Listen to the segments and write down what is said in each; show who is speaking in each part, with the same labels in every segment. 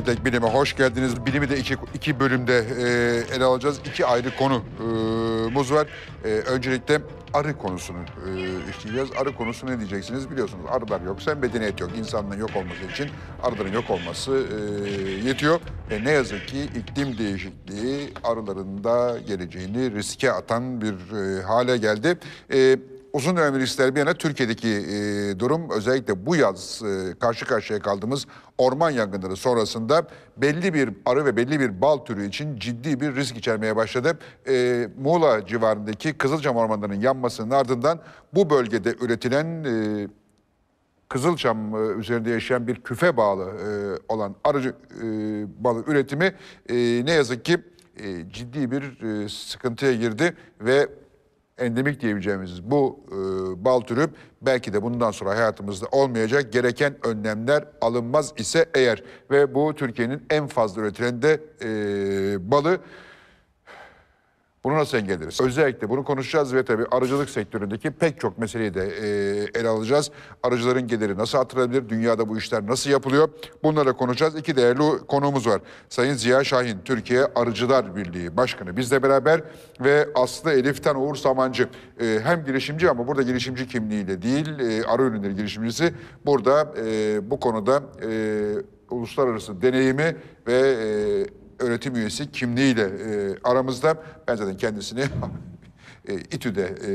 Speaker 1: Hakikaten Tek Bilim'e hoş geldiniz. Bilimi de iki, iki bölümde e, ele alacağız. İki ayrı konumuz e, var. E, öncelikle arı konusunu e, işleyeceğiz. Arı konusu ne diyeceksiniz biliyorsunuz. Arılar yoksa medeniyet yok. İnsanlığın yok olması için arıların yok olması e, yetiyor. E, ne yazık ki iklim değişikliği arıların da geleceğini riske atan bir e, hale geldi. E, uzun ömür ister bir yana Türkiye'deki e, durum özellikle bu yaz e, karşı karşıya kaldığımız orman yangınları sonrasında belli bir arı ve belli bir bal türü için ciddi bir risk içermeye başladı. E, Muğla civarındaki Kızılcam ormanlarının yanmasının ardından bu bölgede üretilen e, Kızılçam e, üzerinde yaşayan bir küfe bağlı e, olan arı e, balı üretimi e, ne yazık ki e, ciddi bir e, sıkıntıya girdi ve endemik diyebileceğimiz bu e, bal türü belki de bundan sonra hayatımızda olmayacak gereken önlemler alınmaz ise eğer ve bu Türkiye'nin en fazla üretilen de e, balı bunu nasıl engelleriz? Özellikle bunu konuşacağız ve tabii aracılık sektöründeki pek çok meseleyi de e, ele alacağız. Aracıların geliri nasıl artırabilir? Dünyada bu işler nasıl yapılıyor? Bunlara konuşacağız. İki değerli konuğumuz var. Sayın Ziya Şahin, Türkiye Arıcılar Birliği Başkanı bizle beraber ve Aslı Elif'ten Uğur Samancı e, hem girişimci ama burada girişimci kimliğiyle değil, e, arı ürünleri girişimcisi. Burada e, bu konuda e, uluslararası deneyimi ve e, öğretim üyesi kimliğiyle e, aramızda. Ben zaten kendisini e, İTÜ'de e,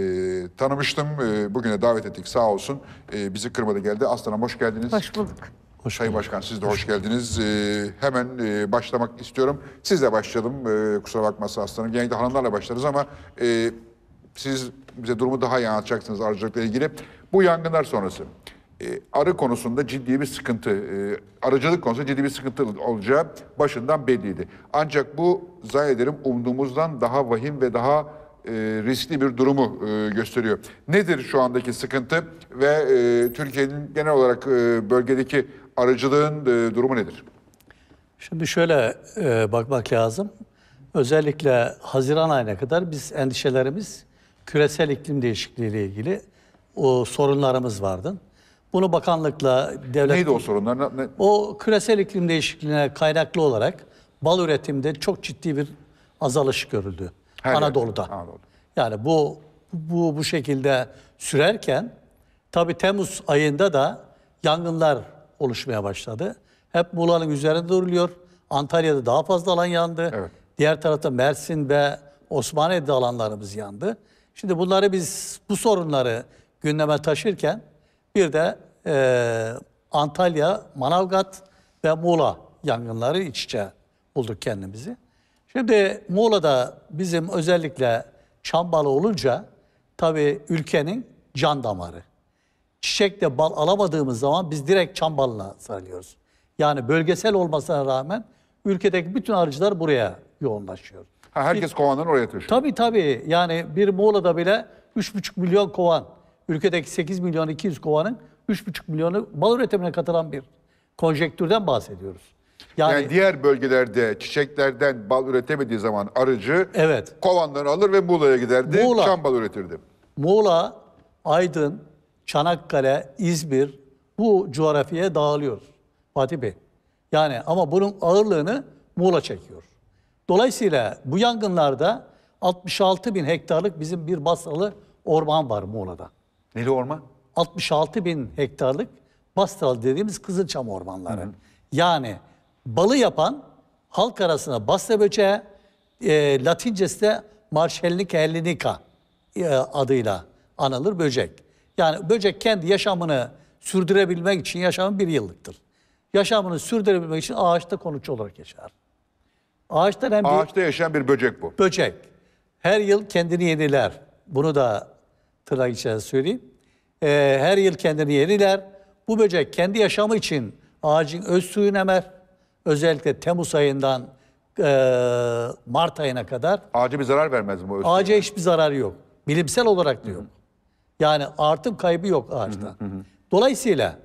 Speaker 1: tanımıştım. E, bugüne davet ettik sağ olsun. E, bizi Kırmada geldi. Aslanım hoş geldiniz. Hoş bulduk. Hoş Sayın Başkan siz de hoş geldiniz. Ee, hemen e, başlamak istiyorum. Sizle başlayalım. Ee, kusura bakmasın aslanım. Genelde hanımlarla başlarız ama e, siz bize durumu daha iyi anlatacaksınız arıcılıkla ilgili. Bu yangınlar sonrası e, arı konusunda ciddi bir sıkıntı, e, arıcılık konusunda ciddi bir sıkıntı olacağı başından belliydi. Ancak bu zannederim umduğumuzdan daha vahim ve daha e, riskli bir durumu gösteriyor. Nedir şu andaki sıkıntı ve Türkiye'nin genel olarak bölgedeki arıcılığın durumu nedir?
Speaker 2: Şimdi şöyle bakmak lazım. Özellikle Haziran ayına kadar biz endişelerimiz küresel iklim değişikliği ile ilgili o sorunlarımız vardı. Bunu bakanlıkla devlet... Neydi o sorunlar? Ne, ne? O küresel iklim değişikliğine kaynaklı olarak bal üretimde çok ciddi bir azalış görüldü. Her Anadolu'da. Yerde. Anadolu'da. Yani bu, bu bu şekilde sürerken tabi Temmuz ayında da yangınlar oluşmaya başladı. Hep Muğla'nın üzerinde duruluyor. Antalya'da daha fazla alan yandı. Evet. Diğer tarafta Mersin ve Osmaniye'de alanlarımız yandı. Şimdi bunları biz bu sorunları gündeme taşırken bir de e, Antalya, Manavgat ve Muğla yangınları iç içe bulduk kendimizi. Şimdi Muğla'da bizim özellikle çam olunca tabii ülkenin can damarı. Çiçekte bal alamadığımız zaman biz direkt çam balına sarılıyoruz. Yani bölgesel olmasına rağmen ülkedeki bütün harcılar buraya yoğunlaşıyor. Ha, herkes bir,
Speaker 1: kovandan oraya taşıyor.
Speaker 2: Tabii tabii. Yani bir Muğla'da bile 3,5 milyon kovan, ülkedeki 8 milyon 200 kovanın 3,5 milyonu bal üretimine katılan bir konjektürden bahsediyoruz.
Speaker 1: Yani, yani diğer bölgelerde çiçeklerden bal üretemediği zaman arıcı evet. kovanları alır ve Muğla'ya giderdi, Muğla, çam bal üretirdi.
Speaker 2: Muğla, Aydın, Çanakkale, İzmir bu coğrafyaya dağılıyor Fatih Bey. Yani ama bunun ağırlığını Muğla çekiyor. Dolayısıyla bu yangınlarda 66 bin hektarlık bizim bir basalı orman var Muğla'da. Neli orman? 66 bin hektarlık bastral dediğimiz Kızılçam ormanları. Hı hı. Yani balı yapan halk arasında Basta böceği e, Latincesi de Marcellica hellinica e, adıyla anılır böcek. Yani böcek kendi yaşamını sürdürebilmek için yaşamı bir yıllıktır. Yaşamını sürdürebilmek için ağaçta konutçu olarak yaşar. Ağaçtan hem Ağaçta bir, yaşayan bir böcek bu. Böcek. Her yıl kendini yeniler. Bunu da tırnak içerisinde söyleyeyim e, her yıl kendini yeniler. Bu böcek kendi yaşamı için ağacın öz suyunu emer. Özellikle Temmuz ayından e, Mart ayına kadar.
Speaker 1: Ağaca bir zarar vermez mi? O öz
Speaker 2: ağaca hiçbir zararı yok. Bilimsel olarak diyorum. Yani artım kaybı yok ağaçta. Dolayısıyla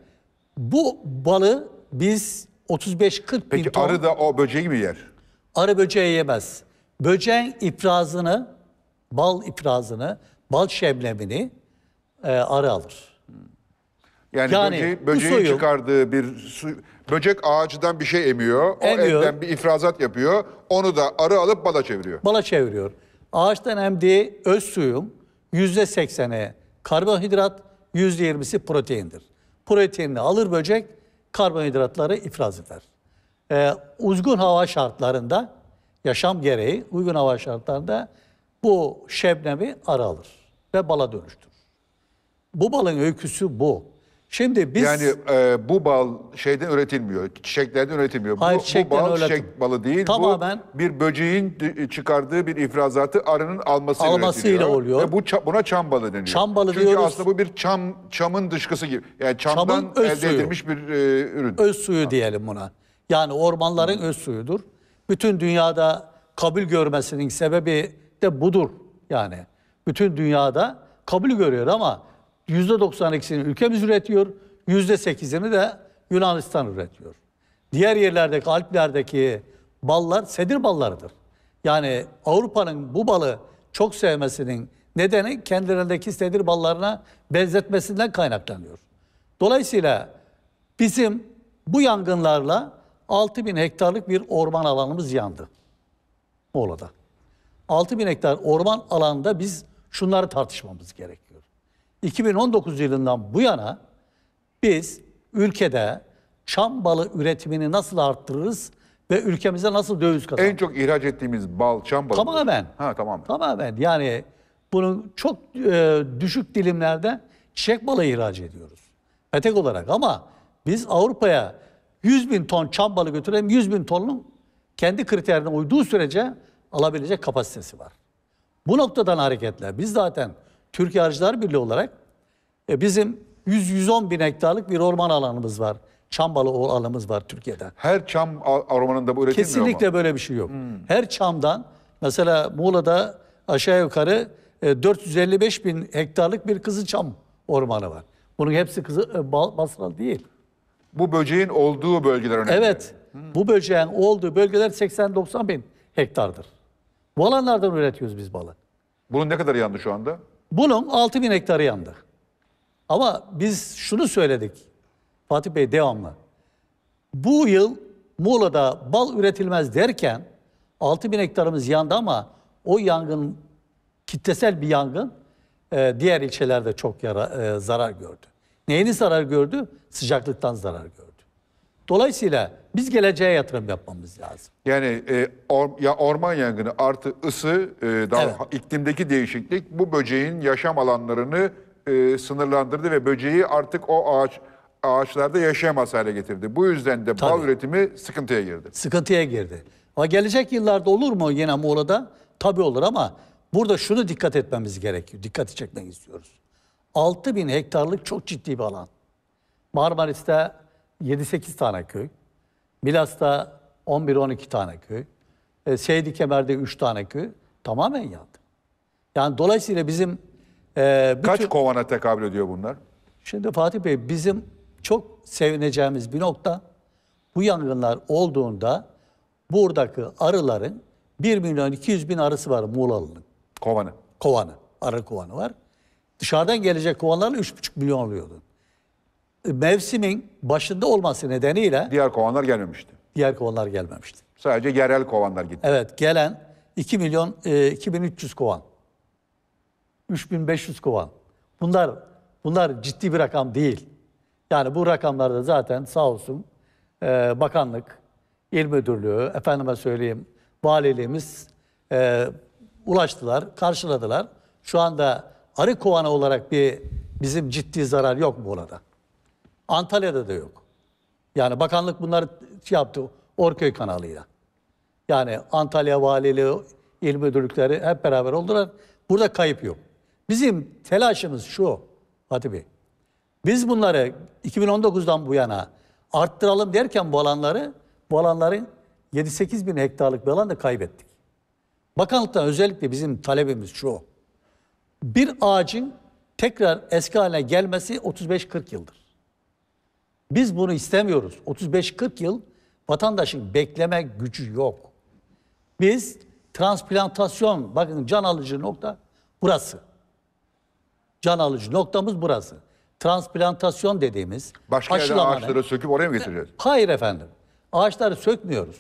Speaker 2: bu balı biz 35-40 bin Peki ton... arı da o böceği mi yer? Arı böceği yemez. Böceğin ifrazını, bal ifrazını, bal şebnemini e, arı alır. Yani, Yani böceği, böceğin soyu-
Speaker 1: çıkardığı bir su, böcek ağacından bir şey emiyor. O Emiyor. evden bir ifrazat yapıyor. Onu da arı alıp bala çeviriyor.
Speaker 2: Bala çeviriyor. Ağaçtan emdiği öz suyun yüzde seksene karbonhidrat, yüzde yirmisi proteindir. Proteinini alır böcek, karbonhidratları ifraz eder. Ee, uzgun hava şartlarında, yaşam gereği uygun hava şartlarında bu şebnemi arı alır ve bala dönüştürür. Bu balın öyküsü bu. Şimdi
Speaker 1: biz Yani e, bu bal şeyden üretilmiyor, çiçeklerden üretilmiyor. Hayır, bu, bu çiçekten bal öyle- çiçek balı değil. Tamamen- Bu bir böceğin çıkardığı bir ifrazatı arının almasıyla, Almasıyla oluyor. Ve bu buna çam balı deniyor. Çam balı Çünkü diyoruz. aslında bu bir
Speaker 2: çam çamın dışkısı gibi.
Speaker 1: Yani çamdan öz elde suyu. edilmiş
Speaker 2: bir e, ürün. öz suyu diyelim buna. Yani ormanların öz suyudur. Bütün dünyada kabul görmesinin sebebi de budur yani. Bütün dünyada kabul görüyor ama %92'sini ülkemiz üretiyor, %8'ini de Yunanistan üretiyor. Diğer yerlerdeki, Alplerdeki ballar sedir ballarıdır. Yani Avrupa'nın bu balı çok sevmesinin nedeni kendilerindeki sedir ballarına benzetmesinden kaynaklanıyor. Dolayısıyla bizim bu yangınlarla 6 bin hektarlık bir orman alanımız yandı. Muğla'da. 6 bin hektar orman alanında biz şunları tartışmamız gerek. 2019 yılından bu yana biz ülkede çam balı üretimini nasıl arttırırız ve ülkemize nasıl döviz kazanırız? En çok ihraç ettiğimiz bal, çam balı. Tamamen. Ha tamam. Tamamen. Yani bunu çok e, düşük dilimlerde çiçek balı ihraç ediyoruz. Petek olarak ama biz Avrupa'ya 100 bin ton çam balı götürelim. 100 bin tonun kendi kriterine uyduğu sürece alabilecek kapasitesi var. Bu noktadan hareketle biz zaten Türkiye Arıcılar Birliği olarak e, bizim 100-110 bin hektarlık bir orman alanımız var. Çambalı alanımız var Türkiye'de.
Speaker 1: Her çam ormanında bu üretilmiyor Kesinlikle mu? böyle
Speaker 2: bir şey yok. Hmm. Her çamdan mesela Muğla'da aşağı yukarı 455 e, bin hektarlık bir kızılçam ormanı var. Bunun hepsi kızı, e, basral değil. Bu böceğin olduğu bölgeler önemli. Evet. Hmm. Bu böceğin olduğu bölgeler 80-90 bin hektardır. Bu alanlardan üretiyoruz biz balı. Bunun ne kadar yandı şu anda? Bunun 6 bin hektarı yandı. Ama biz şunu söyledik Fatih Bey devamlı. Bu yıl Muğla'da bal üretilmez derken 6 bin hektarımız yandı ama o yangın kitlesel bir yangın e, diğer ilçelerde çok yara, e, zarar gördü. Neyini zarar gördü? Sıcaklıktan zarar gördü. Dolayısıyla biz geleceğe yatırım yapmamız lazım.
Speaker 1: Yani e, or, ya orman yangını artı ısı, e, daha evet. iklimdeki değişiklik bu böceğin yaşam alanlarını e, sınırlandırdı ve böceği artık o ağaç ağaçlarda yaşayamaz hale getirdi. Bu yüzden de Tabii. bal üretimi sıkıntıya girdi.
Speaker 2: Sıkıntıya girdi. Ama gelecek yıllarda olur mu yine Muğla'da? Tabii olur ama burada şunu dikkat etmemiz gerekiyor. Dikkati çekmek istiyoruz. 6 bin hektarlık çok ciddi bir alan. Marmaris'te 7-8 tane köy. Milas'ta 11-12 tane köy. E, Seydi Kemer'de 3 tane köy. Tamamen yandı. Yani dolayısıyla bizim... E, bütün... Kaç kovana tekabül ediyor bunlar? Şimdi Fatih Bey bizim çok sevineceğimiz bir nokta bu yangınlar olduğunda buradaki arıların 1 milyon 200 bin arısı var Muğlalı'nın. Kovanı. Kovanı. Arı kovanı var. Dışarıdan gelecek kovanlarla 3,5 milyon oluyordu mevsimin başında olması nedeniyle Diğer kovanlar gelmemişti. diğer kovanlar gelmemişti. Sadece yerel kovanlar gitti. Evet gelen 2 milyon e, 2300 kovan. 3500 kovan. Bunlar bunlar ciddi bir rakam değil. Yani bu rakamlarda zaten sağ olsun e, bakanlık, il müdürlüğü, efendime söyleyeyim valiliğimiz e, ulaştılar, karşıladılar. Şu anda arı kovanı olarak bir bizim ciddi zarar yok bu arada. Antalya'da da yok. Yani bakanlık bunları şey yaptı Orköy kanalıyla. Yani Antalya Valiliği, il müdürlükleri hep beraber oldular. Burada kayıp yok. Bizim telaşımız şu Fatih Bey. Biz bunları 2019'dan bu yana arttıralım derken bu alanları, bu alanların 7-8 bin hektarlık bir alan da kaybettik. Bakanlıktan özellikle bizim talebimiz şu. Bir ağacın tekrar eski haline gelmesi 35-40 yıldır. Biz bunu istemiyoruz. 35-40 yıl vatandaşın bekleme gücü yok. Biz transplantasyon, bakın can alıcı nokta burası. Can alıcı noktamız burası. Transplantasyon dediğimiz Başka yerden ağaçları söküp oraya mı getireceğiz? Hayır efendim. Ağaçları sökmüyoruz.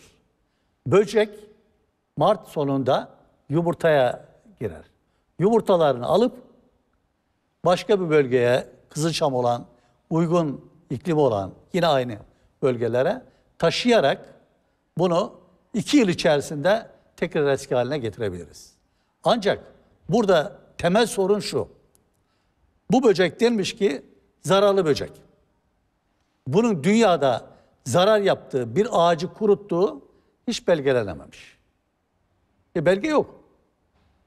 Speaker 2: Böcek Mart sonunda yumurtaya girer. Yumurtalarını alıp başka bir bölgeye Kızılçam olan uygun iklimi olan yine aynı bölgelere taşıyarak bunu iki yıl içerisinde tekrar eski haline getirebiliriz. Ancak burada temel sorun şu. Bu böcek denmiş ki zararlı böcek. Bunun dünyada zarar yaptığı, bir ağacı kuruttuğu hiç belgelenememiş. E belge yok.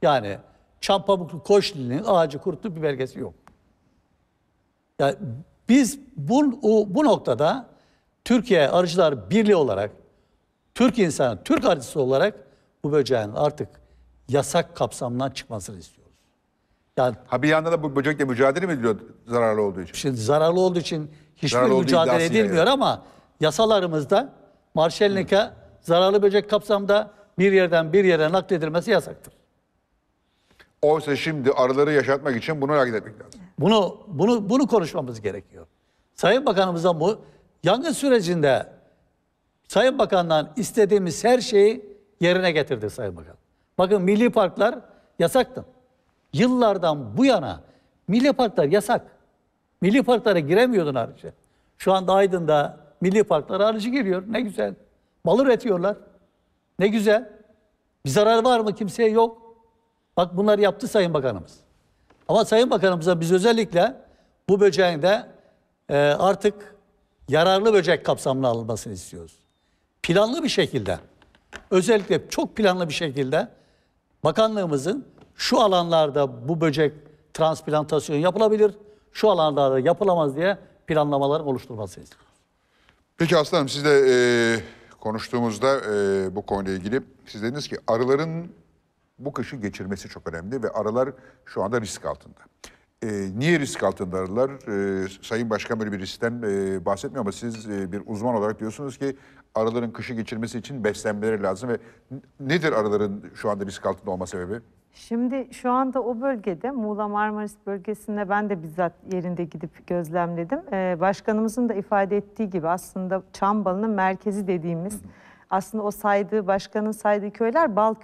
Speaker 2: Yani Çam Pamuklu Koçlili'nin ağacı kuruttuğu bir belgesi yok. Yani biz bu, o, bu noktada Türkiye Arıcılar Birliği olarak, Türk insanı, Türk arıcısı olarak bu böceğin artık yasak kapsamından çıkmasını istiyoruz. Yani ha bir yandan da bu böcekle mücadele mi ediliyor zararlı olduğu için? Şimdi zararlı olduğu için hiçbir zararlı mücadele edilmiyor yani. ama yasalarımızda marşelnika zararlı böcek kapsamda bir yerden bir yere nakledilmesi yasaktır. Oysa şimdi arıları yaşatmak için bunu hareket etmek lazım. Bunu bunu bunu konuşmamız gerekiyor. Sayın Bakanımıza bu yangın sürecinde Sayın Bakan'dan istediğimiz her şeyi yerine getirdi Sayın Bakan. Bakın milli parklar yasaktı. Yıllardan bu yana milli parklar yasak. Milli parklara giremiyordun harici. Şu anda Aydın'da milli parklara harici giriyor. Ne güzel. Bal üretiyorlar. Ne güzel. Bir zarar var mı kimseye? Yok. Bak bunlar yaptı Sayın Bakanımız. Ama Sayın Bakanımıza biz özellikle bu böceğin de e, artık yararlı böcek kapsamına alınmasını istiyoruz. Planlı bir şekilde, özellikle çok planlı bir şekilde bakanlığımızın şu alanlarda bu böcek transplantasyonu yapılabilir, şu alanlarda yapılamaz diye planlamaların oluşturması istiyoruz.
Speaker 1: Peki aslanım siz de e, konuştuğumuzda e, bu konuyla ilgili siz dediniz ki arıların bu kışı geçirmesi çok önemli ve arılar şu anda risk altında. E, niye risk altında arılar? E, ee, Sayın Başkan böyle bir riskten e, bahsetmiyor ama siz e, bir uzman olarak diyorsunuz ki arıların kışı geçirmesi için beslenmeleri lazım ve nedir arıların şu anda risk altında olma sebebi?
Speaker 3: Şimdi şu anda o bölgede Muğla Marmaris bölgesinde ben de bizzat yerinde gidip gözlemledim. Ee, başkanımızın da ifade ettiği gibi aslında Çambalı'nın merkezi dediğimiz hı hı aslında o saydığı başkanın saydığı köyler bal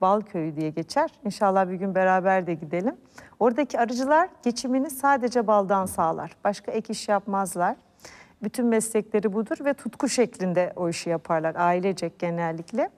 Speaker 3: bal köyü diye geçer. İnşallah bir gün beraber de gidelim. Oradaki arıcılar geçimini sadece baldan sağlar. Başka ek iş yapmazlar. Bütün meslekleri budur ve tutku şeklinde o işi yaparlar ailecek genellikle.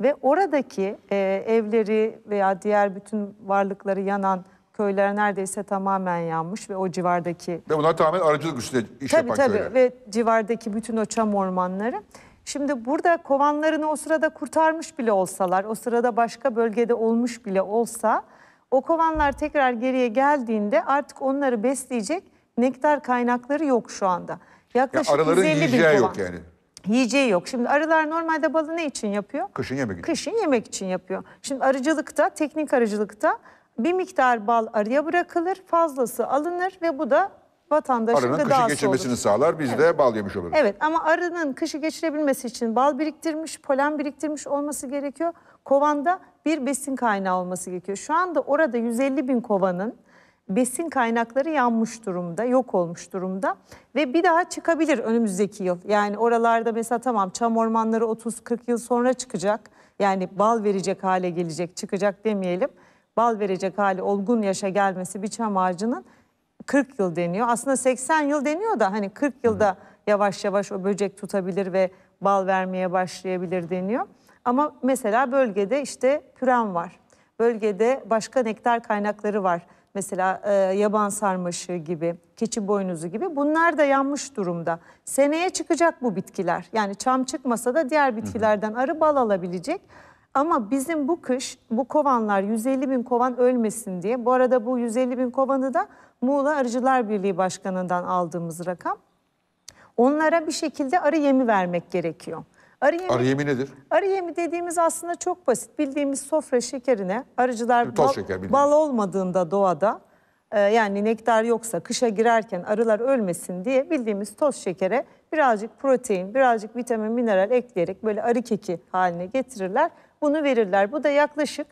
Speaker 3: Ve oradaki e, evleri veya diğer bütün varlıkları yanan köyler neredeyse tamamen yanmış ve o civardaki...
Speaker 1: Ve bunlar tamamen arıcılık üstüne iş tabii, yapan tabii. köyler. Tabii
Speaker 3: ve civardaki bütün o çam ormanları Şimdi burada kovanlarını o sırada kurtarmış bile olsalar, o sırada başka bölgede olmuş bile olsa o kovanlar tekrar geriye geldiğinde artık onları besleyecek nektar kaynakları yok şu anda. Yaklaşık ya araların 150 bin kovan. yok yani. Yiyeceği yok. Şimdi arılar normalde balı ne için yapıyor? Kışın yemek için. Kışın yemek için yapıyor. Şimdi arıcılıkta, teknik arıcılıkta bir miktar bal arıya bırakılır, fazlası alınır ve bu da vatandaşın Arının kışı geçirmesini olur. sağlar biz
Speaker 1: de bal yemiş oluruz.
Speaker 3: Evet ama arının kışı geçirebilmesi için bal biriktirmiş, polen biriktirmiş olması gerekiyor. Kovanda bir besin kaynağı olması gerekiyor. Şu anda orada 150 bin kovanın besin kaynakları yanmış durumda, yok olmuş durumda ve bir daha çıkabilir önümüzdeki yıl. Yani oralarda mesela tamam çam ormanları 30-40 yıl sonra çıkacak. Yani bal verecek hale gelecek, çıkacak demeyelim. Bal verecek hale olgun yaşa gelmesi bir çam ağacının 40 yıl deniyor. Aslında 80 yıl deniyor da hani 40 yılda yavaş yavaş o böcek tutabilir ve bal vermeye başlayabilir deniyor. Ama mesela bölgede işte püren var. Bölgede başka nektar kaynakları var. Mesela e, yaban sarmaşı gibi, keçi boynuzu gibi. Bunlar da yanmış durumda. Seneye çıkacak bu bitkiler. Yani çam çıkmasa da diğer bitkilerden arı bal alabilecek. Ama bizim bu kış bu kovanlar 150 bin kovan ölmesin diye. Bu arada bu 150 bin kovanı da Muğla Arıcılar Birliği Başkanı'ndan aldığımız rakam. Onlara bir şekilde arı yemi vermek gerekiyor. Arı yemi, arı yemi nedir? Arı yemi dediğimiz aslında çok basit. Bildiğimiz sofra şekerine arıcılar bal, şeker bal olmadığında doğada e, yani nektar yoksa kışa girerken arılar ölmesin diye bildiğimiz toz şekere birazcık protein, birazcık vitamin, mineral ekleyerek böyle arı keki haline getirirler. Bunu verirler. Bu da yaklaşık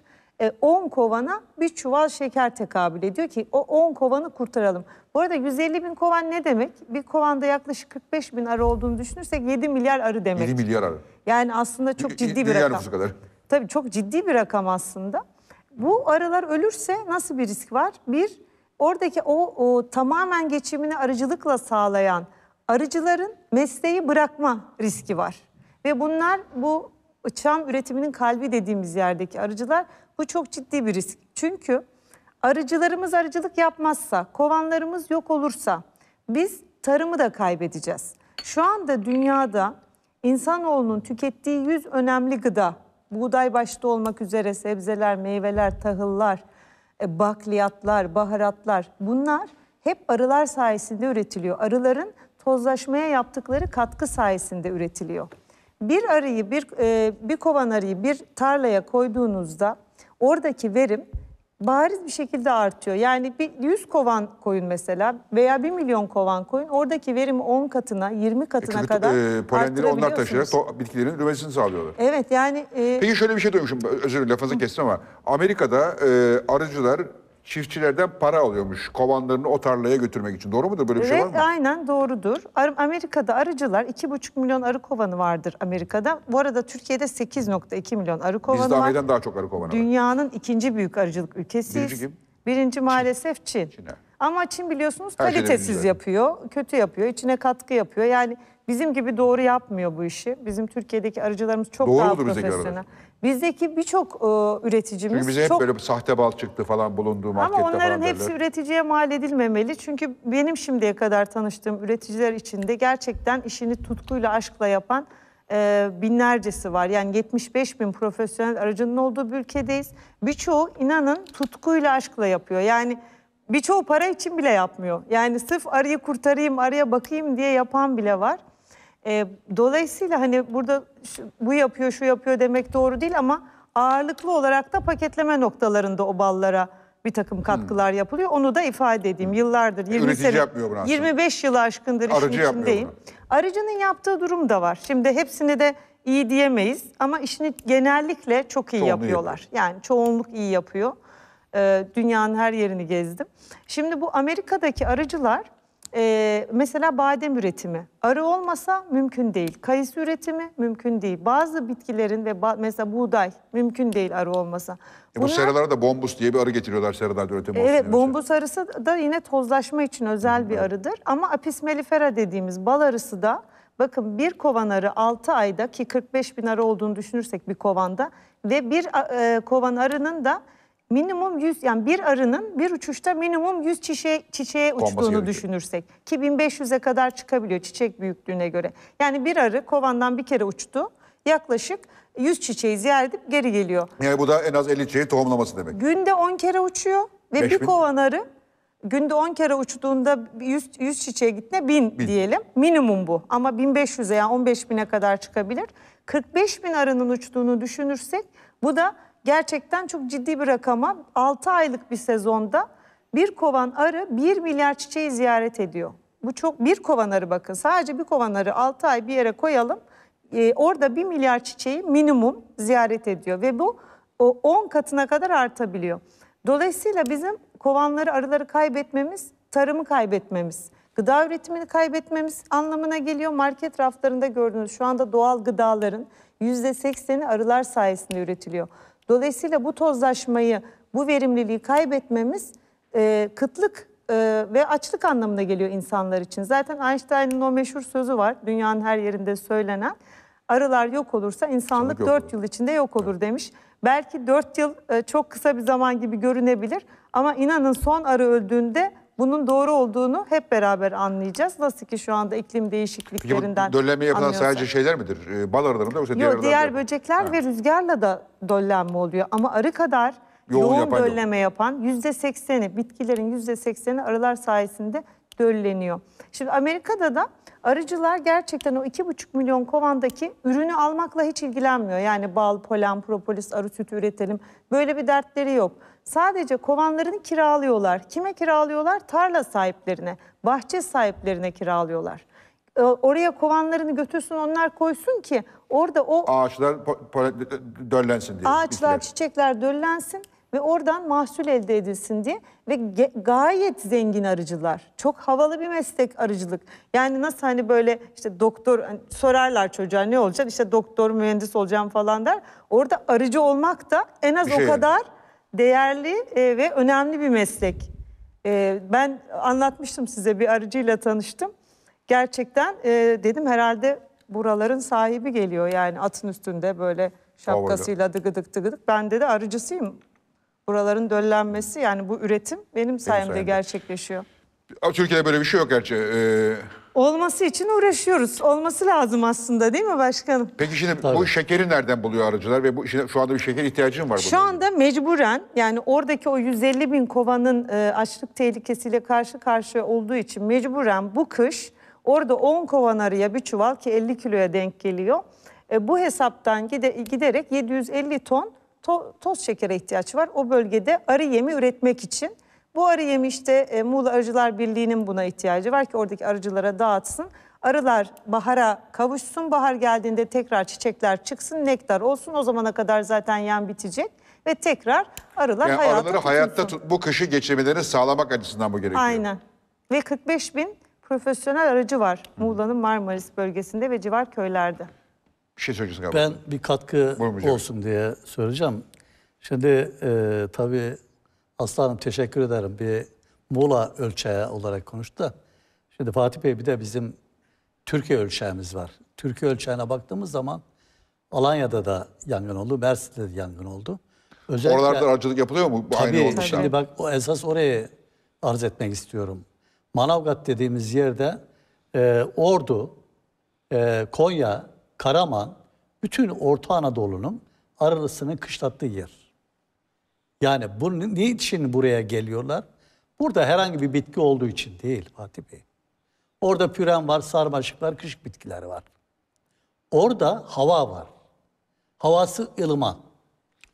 Speaker 3: 10 e, kovana bir çuval şeker tekabül ediyor ki o 10 kovanı kurtaralım. Bu arada 150 bin kovan ne demek? Bir kovanda yaklaşık 45 bin arı olduğunu düşünürsek 7 milyar arı demek. 7 milyar arı. Yani aslında çok ciddi bir, bir rakam. kadar. Tabii çok ciddi bir rakam aslında. Bu arılar ölürse nasıl bir risk var? Bir, oradaki o, o tamamen geçimini arıcılıkla sağlayan arıcıların mesleği bırakma riski var. Ve bunlar bu çam üretiminin kalbi dediğimiz yerdeki arıcılar bu çok ciddi bir risk. Çünkü arıcılarımız arıcılık yapmazsa, kovanlarımız yok olursa biz tarımı da kaybedeceğiz. Şu anda dünyada insanoğlunun tükettiği yüz önemli gıda, buğday başta olmak üzere sebzeler, meyveler, tahıllar, e, bakliyatlar, baharatlar bunlar hep arılar sayesinde üretiliyor. Arıların tozlaşmaya yaptıkları katkı sayesinde üretiliyor. Bir arıyı, bir, e, bir kovan arıyı bir tarlaya koyduğunuzda oradaki verim bariz bir şekilde artıyor. Yani bir 100 kovan koyun mesela veya 1 milyon kovan koyun oradaki verimi 10 katına 20 katına e, kadar e, polenleri onlar taşıyarak
Speaker 1: to- bitkilerin üremesini sağlıyorlar.
Speaker 3: Evet yani. E...
Speaker 1: Peki şöyle bir şey duymuşum özür dilerim lafınızı kestim ama Amerika'da e, arıcılar çiftçilerden para alıyormuş kovanlarını o tarlaya götürmek için. Doğru mudur? Böyle bir evet, şey var mı?
Speaker 3: Aynen doğrudur. Amerika'da arıcılar 2,5 milyon arı kovanı vardır Amerika'da. Bu arada Türkiye'de 8,2 milyon arı kovanı Bizde var. Biz
Speaker 1: daha çok arı kovanı
Speaker 3: Dünyanın var. Dünyanın ikinci büyük arıcılık ülkesiyiz. Birinci kim? Birinci maalesef Çin. Çin. E. Ama Çin biliyorsunuz kalitesiz yapıyor, kötü yapıyor, içine katkı yapıyor. Yani bizim gibi doğru yapmıyor bu işi. Bizim Türkiye'deki arıcılarımız çok Doğru daha profesyonel. Bizdeki birçok e, üreticimiz Çünkü bize hep çok... böyle
Speaker 1: sahte bal çıktı falan bulunduğu markette Ama onların falan hepsi
Speaker 3: üreticiye mal edilmemeli. Çünkü benim şimdiye kadar tanıştığım üreticiler içinde gerçekten işini tutkuyla, aşkla yapan e, binlercesi var. Yani 75 bin profesyonel aracının olduğu bir ülkedeyiz. Birçoğu inanın tutkuyla, aşkla yapıyor. Yani birçoğu para için bile yapmıyor. Yani sırf arıyı kurtarayım, araya bakayım diye yapan bile var. E, dolayısıyla hani burada şu, bu yapıyor şu yapıyor demek doğru değil ama ağırlıklı olarak da paketleme noktalarında o ballara bir takım hmm. katkılar hmm. yapılıyor. Onu da ifade edeyim. Hmm. Yıllardır 20 Üretici sene, 25 yıl aşkındır Arıcı işin içindeyim. Arıcının yaptığı durum da var. Şimdi hepsini de iyi diyemeyiz ama işini genellikle çok iyi Çoğunluğu yapıyorlar. Yapıyor. Yani çoğunluk iyi yapıyor. Ee, dünyanın her yerini gezdim. Şimdi bu Amerika'daki arıcılar ee, mesela badem üretimi. Arı olmasa mümkün değil. Kayısı üretimi mümkün değil. Bazı bitkilerin ve ba mesela buğday mümkün değil arı olmasa.
Speaker 1: E bu seralara da bombus diye bir arı getiriyorlar seralarda üretimi olsun Evet,
Speaker 3: bombus arısı da yine tozlaşma için özel bir arıdır. Ama apis mellifera dediğimiz bal arısı da bakın bir kovan arı 6 ayda ki 45 bin arı olduğunu düşünürsek bir kovanda ve bir e, kovan arının da minimum 100 yani bir arının bir uçuşta minimum 100 çiçeğe, çiçeğe uçtuğunu düşünürsek ki 1500'e kadar çıkabiliyor çiçek büyüklüğüne göre. Yani bir arı kovandan bir kere uçtu yaklaşık 100 çiçeği ziyaret edip geri geliyor.
Speaker 1: Yani bu da en az 50 çiçeği tohumlaması demek.
Speaker 3: Günde 10 kere uçuyor ve Beş bir kovan arı günde 10 kere uçtuğunda 100, 100 çiçeğe gittiğinde 1000 Bin. diyelim. Minimum bu ama 1500'e yani 15.000'e kadar çıkabilir. 45 bin arının uçtuğunu düşünürsek bu da gerçekten çok ciddi bir rakama 6 aylık bir sezonda bir kovan arı 1 milyar çiçeği ziyaret ediyor. Bu çok bir kovan arı bakın sadece bir kovan arı 6 ay bir yere koyalım e, orada 1 milyar çiçeği minimum ziyaret ediyor ve bu o 10 katına kadar artabiliyor. Dolayısıyla bizim kovanları arıları kaybetmemiz tarımı kaybetmemiz gıda üretimini kaybetmemiz anlamına geliyor. Market raflarında gördüğünüz şu anda doğal gıdaların %80'i arılar sayesinde üretiliyor. Dolayısıyla bu tozlaşmayı, bu verimliliği kaybetmemiz e, kıtlık e, ve açlık anlamına geliyor insanlar için. Zaten Einstein'ın o meşhur sözü var, dünyanın her yerinde söylenen. Arılar yok olursa insanlık yok 4 olur. yıl içinde yok olur evet. demiş. Belki 4 yıl e, çok kısa bir zaman gibi görünebilir ama inanın son arı öldüğünde bunun doğru olduğunu hep beraber anlayacağız. Nasıl ki şu anda iklim değişikliklerinden Peki döllenme yapılan anlıyorsak. sadece
Speaker 1: şeyler midir? Ee, bal arılarında yoksa diğer Yok diğer
Speaker 3: böcekler ha. ve rüzgarla da döllenme oluyor. Ama arı kadar yoğun, yoğun yapan dölleme yok. yapan yüzde sekseni bitkilerin yüzde sekseni arılar sayesinde dölleniyor. Şimdi Amerika'da da arıcılar gerçekten o iki buçuk milyon kovandaki ürünü almakla hiç ilgilenmiyor. Yani bal, polen, propolis, arı sütü üretelim böyle bir dertleri yok. Sadece kovanlarını kiralıyorlar. Kime kiralıyorlar? Tarla sahiplerine, bahçe sahiplerine kiralıyorlar. E, oraya kovanlarını götürsün onlar koysun ki orada o
Speaker 1: Ağaçlar döllensin diye. ağaçlar,
Speaker 3: bitkiler. çiçekler döllensin ve oradan mahsul elde edilsin diye ve gayet zengin arıcılar. Çok havalı bir meslek arıcılık. Yani nasıl hani böyle işte doktor hani sorarlar çocuğa ne olacaksın? İşte doktor, mühendis olacağım falan der. Orada arıcı olmak da en az Bir o şey yani. kadar değerli e, ve önemli bir meslek. E, ben anlatmıştım size bir arıcıyla tanıştım. Gerçekten e, dedim herhalde buraların sahibi geliyor yani atın üstünde böyle şapkasıyla dıgıdık dıgıdık. Ben de de arıcısıyım. Buraların döllenmesi yani bu üretim benim sayemde sayemde. gerçekleşiyor.
Speaker 1: Türkiye'de böyle bir şey yok gerçi. Ee,
Speaker 3: olması için uğraşıyoruz. Olması lazım aslında değil mi başkanım?
Speaker 1: Peki şimdi bu Tabii. şekeri nereden buluyor arıcılar ve bu şimdi şu anda bir şeker ihtiyacın var. Şu bunun.
Speaker 3: anda mecburen yani oradaki o 150 bin kovanın e, açlık tehlikesiyle karşı karşıya olduğu için mecburen bu kış orada 10 kovan arıya bir çuval ki 50 kiloya denk geliyor. E, bu hesaptan gide, giderek 750 ton to- toz şekere ihtiyaç var o bölgede arı yemi üretmek için. Bu arı yemişte e, Muğla Arıcılar Birliği'nin buna ihtiyacı var ki oradaki arıcılara dağıtsın. Arılar bahara kavuşsun, bahar geldiğinde tekrar çiçekler çıksın, nektar olsun. O zamana kadar zaten yan bitecek ve tekrar arılar yani hayata arıları
Speaker 1: hayatta tut, bu kışı geçirmelerini sağlamak açısından bu gerekiyor.
Speaker 3: Aynen. Ve 45 bin profesyonel arıcı var Muğla'nın Marmaris bölgesinde ve civar köylerde.
Speaker 2: Bir şey söyleyeceksin galiba. Ben bir katkı olsun diye söyleyeceğim. Şimdi e, tabii Aslanım teşekkür ederim. Bir Muğla ölçeği olarak konuştu da. Şimdi Fatih Bey bir de bizim Türkiye ölçeğimiz var. Türkiye ölçeğine baktığımız zaman Alanya'da da yangın oldu, Mersin'de de yangın oldu. Özellikle, Oralarda
Speaker 1: harcılık yapılıyor mu?
Speaker 2: Tabii, Aynı olmuşlar. Şimdi bak o esas orayı arz etmek istiyorum. Manavgat dediğimiz yerde e, Ordu, e, Konya, Karaman, bütün Orta Anadolu'nun arılısını kışlattığı yer. Yani bunun niçin buraya geliyorlar? Burada herhangi bir bitki olduğu için değil Fatih Bey. Orada püren var, sarmaşık var, kışık bitkileri var. Orada hava var. Havası ılıman.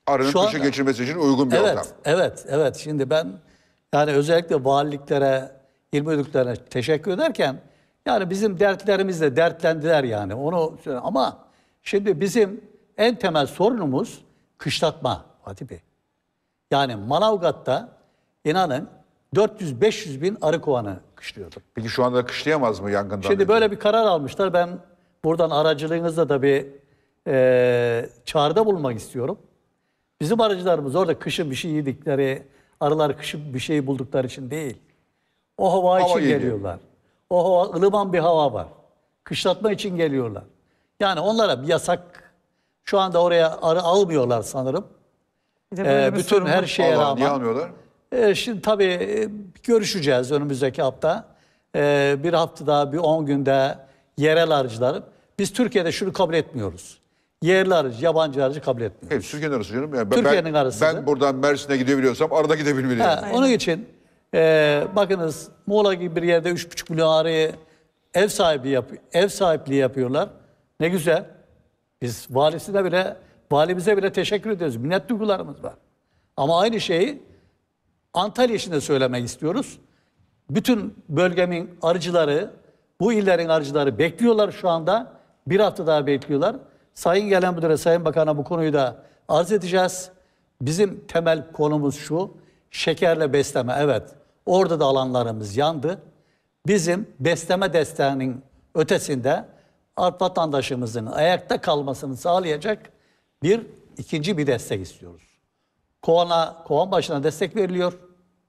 Speaker 1: Arının Şu kışı an... geçirmesi için uygun bir evet, ortam.
Speaker 2: Evet, evet. Şimdi ben yani özellikle valiliklere, il müdürlüklerine teşekkür ederken yani bizim dertlerimizle dertlendiler yani. Onu ama şimdi bizim en temel sorunumuz kışlatma Fatih Bey. Yani Manavgat'ta inanın 400-500 bin arı kovanı kışlıyordu. Peki şu
Speaker 1: anda kışlayamaz mı yangından?
Speaker 2: Şimdi böyle bir karar almışlar. Ben buradan aracılığınızla da bir e, çağrıda bulunmak istiyorum. Bizim arıcılarımız orada kışın bir şey yedikleri, arılar kışın bir şey buldukları için değil. O hava, hava için yedi. geliyorlar. O hava, ılıman bir hava var. Kışlatma için geliyorlar. Yani onlara bir yasak, şu anda oraya arı almıyorlar sanırım de ee, bütün her var. şeye Allah'ım rağmen. almıyorlar? Ee, şimdi tabii e, görüşeceğiz önümüzdeki hafta. Ee, bir hafta daha bir 10 günde yerel harcılar. Biz Türkiye'de şunu kabul etmiyoruz. Yerli harcı, yabancı harcı kabul etmiyoruz. Hepsi Türkiye'nin arası canım. Yani Türkiye'nin
Speaker 1: arası. Ben buradan Mersin'e gidebiliyorsam arada gidebilmeliyim. Ha,
Speaker 2: onun için e, bakınız Muğla gibi bir yerde 3,5 milyon araya ev sahibi yap ev sahipliği yapıyorlar. Ne güzel. Biz valisine bile Valimize bile teşekkür ediyoruz. Minnet duygularımız var. Ama aynı şeyi Antalya için de söylemek istiyoruz. Bütün bölgemin arıcıları, bu illerin arıcıları bekliyorlar şu anda. Bir hafta daha bekliyorlar. Sayın Gelen Müdür'e, Sayın Bakan'a bu konuyu da arz edeceğiz. Bizim temel konumuz şu, şekerle besleme. Evet, orada da alanlarımız yandı. Bizim besleme desteğinin ötesinde vatandaşımızın ayakta kalmasını sağlayacak bir, ikinci bir destek istiyoruz. Koana, kovan başına destek veriliyor.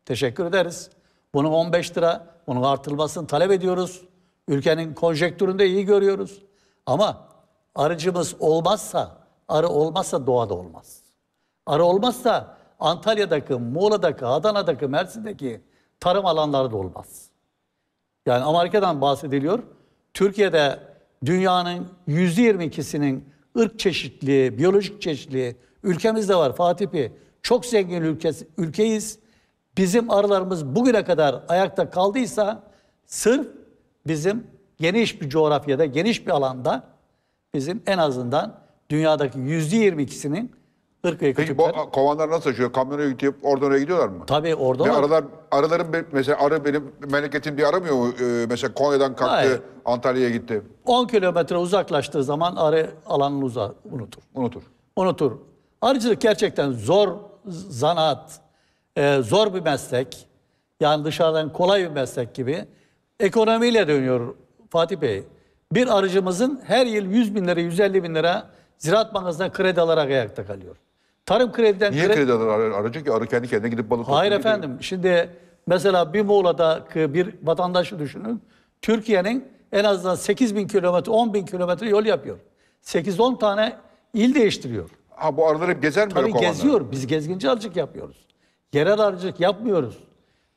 Speaker 2: Teşekkür ederiz. Bunun 15 lira, bunun artılmasını talep ediyoruz. Ülkenin konjektüründe iyi görüyoruz. Ama arıcımız olmazsa, arı olmazsa doğa da olmaz. Arı olmazsa Antalya'daki, Muğla'daki, Adana'daki, Mersin'deki tarım alanları da olmaz. Yani Amerika'dan bahsediliyor. Türkiye'de dünyanın %22'sinin ırk çeşitliği, biyolojik çeşitliği ülkemizde var Fatih Bey. Çok zengin ülkesi, ülkeyiz. Bizim arılarımız bugüne kadar ayakta kaldıysa sırf bizim geniş bir coğrafyada, geniş bir alanda bizim en azından dünyadaki yüzde yirmi ikisinin Irkaya Peki bu
Speaker 1: kovanlar nasıl açıyor? Kamyona yükleyip oradan oraya gidiyorlar mı? Tabii orada Ne var. aralar araların be- mesela arı benim memleketim diye aramıyor mu? Ee, mesela Konya'dan kalktı, Hayır. Antalya'ya gitti.
Speaker 2: 10 kilometre uzaklaştığı zaman arı alanını uza, unutur. Unutur. Unutur. Arıcılık gerçekten zor zanaat, e, zor bir meslek. Yani dışarıdan kolay bir meslek gibi. Ekonomiyle dönüyor Fatih Bey. Bir arıcımızın her yıl 100 bin lira, 150 bin lira Ziraat Bankası'ndan kredi alarak ayakta kalıyor. Tarım krediden... Niye kredi,
Speaker 1: aracı ki? Arı kendi kendine
Speaker 2: gidip balık Hayır efendim. Gidiyor. Şimdi mesela bir Muğla'da bir vatandaşı düşünün. Türkiye'nin en azından 8 bin kilometre, 10 bin kilometre yol yapıyor. 8-10 tane il değiştiriyor. Ha bu araları hep gezer mi? Tabii geziyor. Biz gezginci arıcılık yapıyoruz. Yerel arıcılık yapmıyoruz.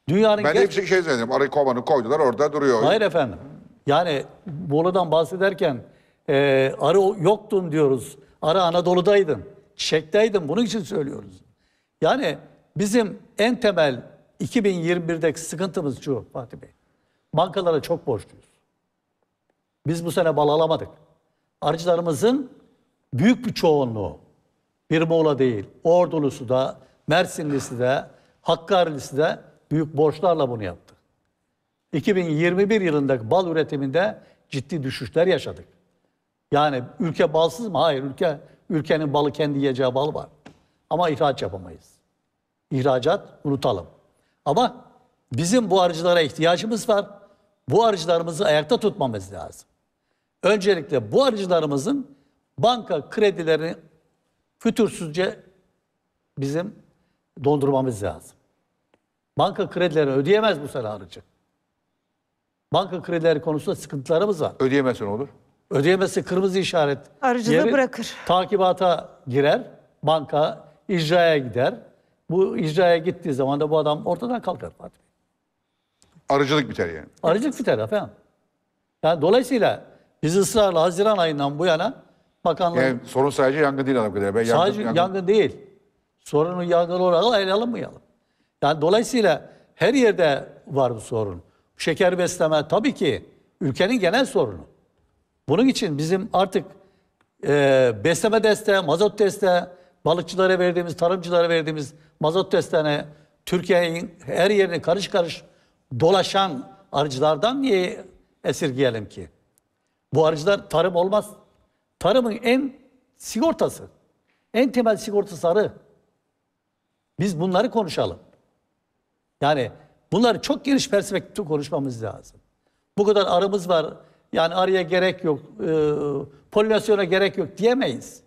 Speaker 2: Dünyanın ben geç... hepsi
Speaker 1: şey-, şey zannediyorum. Arı kovanı koydular
Speaker 2: orada duruyor. Hayır efendim. Yani Muğla'dan bahsederken e, arı yoktun diyoruz. Arı Anadolu'daydın çekteydim. Bunun için söylüyoruz. Yani bizim en temel 2021'deki sıkıntımız şu Fatih Bey. Bankalara çok borçluyuz. Biz bu sene bal alamadık. Harcılarımızın büyük bir çoğunluğu bir Moğla değil, Ordulusu da, Mersinlisi de, Hakkari'lisi da büyük borçlarla bunu yaptı. 2021 yılındaki bal üretiminde ciddi düşüşler yaşadık. Yani ülke balsız mı? Hayır, ülke Ülkenin balı kendi yiyeceği bal var. Ama ihraç yapamayız. İhracat unutalım. Ama bizim bu arıcılara ihtiyacımız var. Bu arıcılarımızı ayakta tutmamız lazım. Öncelikle bu arıcılarımızın banka kredilerini fütursuzca bizim dondurmamız lazım. Banka kredileri ödeyemez bu sene arıcı. Banka kredileri konusunda sıkıntılarımız var. ne olur. Ödeyemezse kırmızı işaret Aracılığı yeri, bırakır. Takibata girer, banka icraya gider. Bu icraya gittiği zaman da bu adam ortadan kalkar Fatih
Speaker 1: Bey. Arıcılık biter yani.
Speaker 2: Arıcılık biter efendim. Yani dolayısıyla biz ısrarla Haziran ayından bu yana bakanlar... Yani sorun sadece yangın değil adam kadar. sadece yangın, yangın değil. Sorunu yangın olarak ele alınmayalım. Yani dolayısıyla her yerde var bu sorun. Şeker besleme tabii ki ülkenin genel sorunu. Bunun için bizim artık e, besleme desteği, mazot desteği, balıkçılara verdiğimiz, tarımcılara verdiğimiz mazot desteğine Türkiye'nin her yerini karış karış dolaşan arıcılardan niye esirgeyelim ki? Bu arıcılar tarım olmaz. Tarımın en sigortası, en temel sigortası arı. Biz bunları konuşalım. Yani bunları çok geniş perspektifte konuşmamız lazım. Bu kadar arımız var, yani arıya gerek yok, e, polinasyona gerek yok diyemeyiz.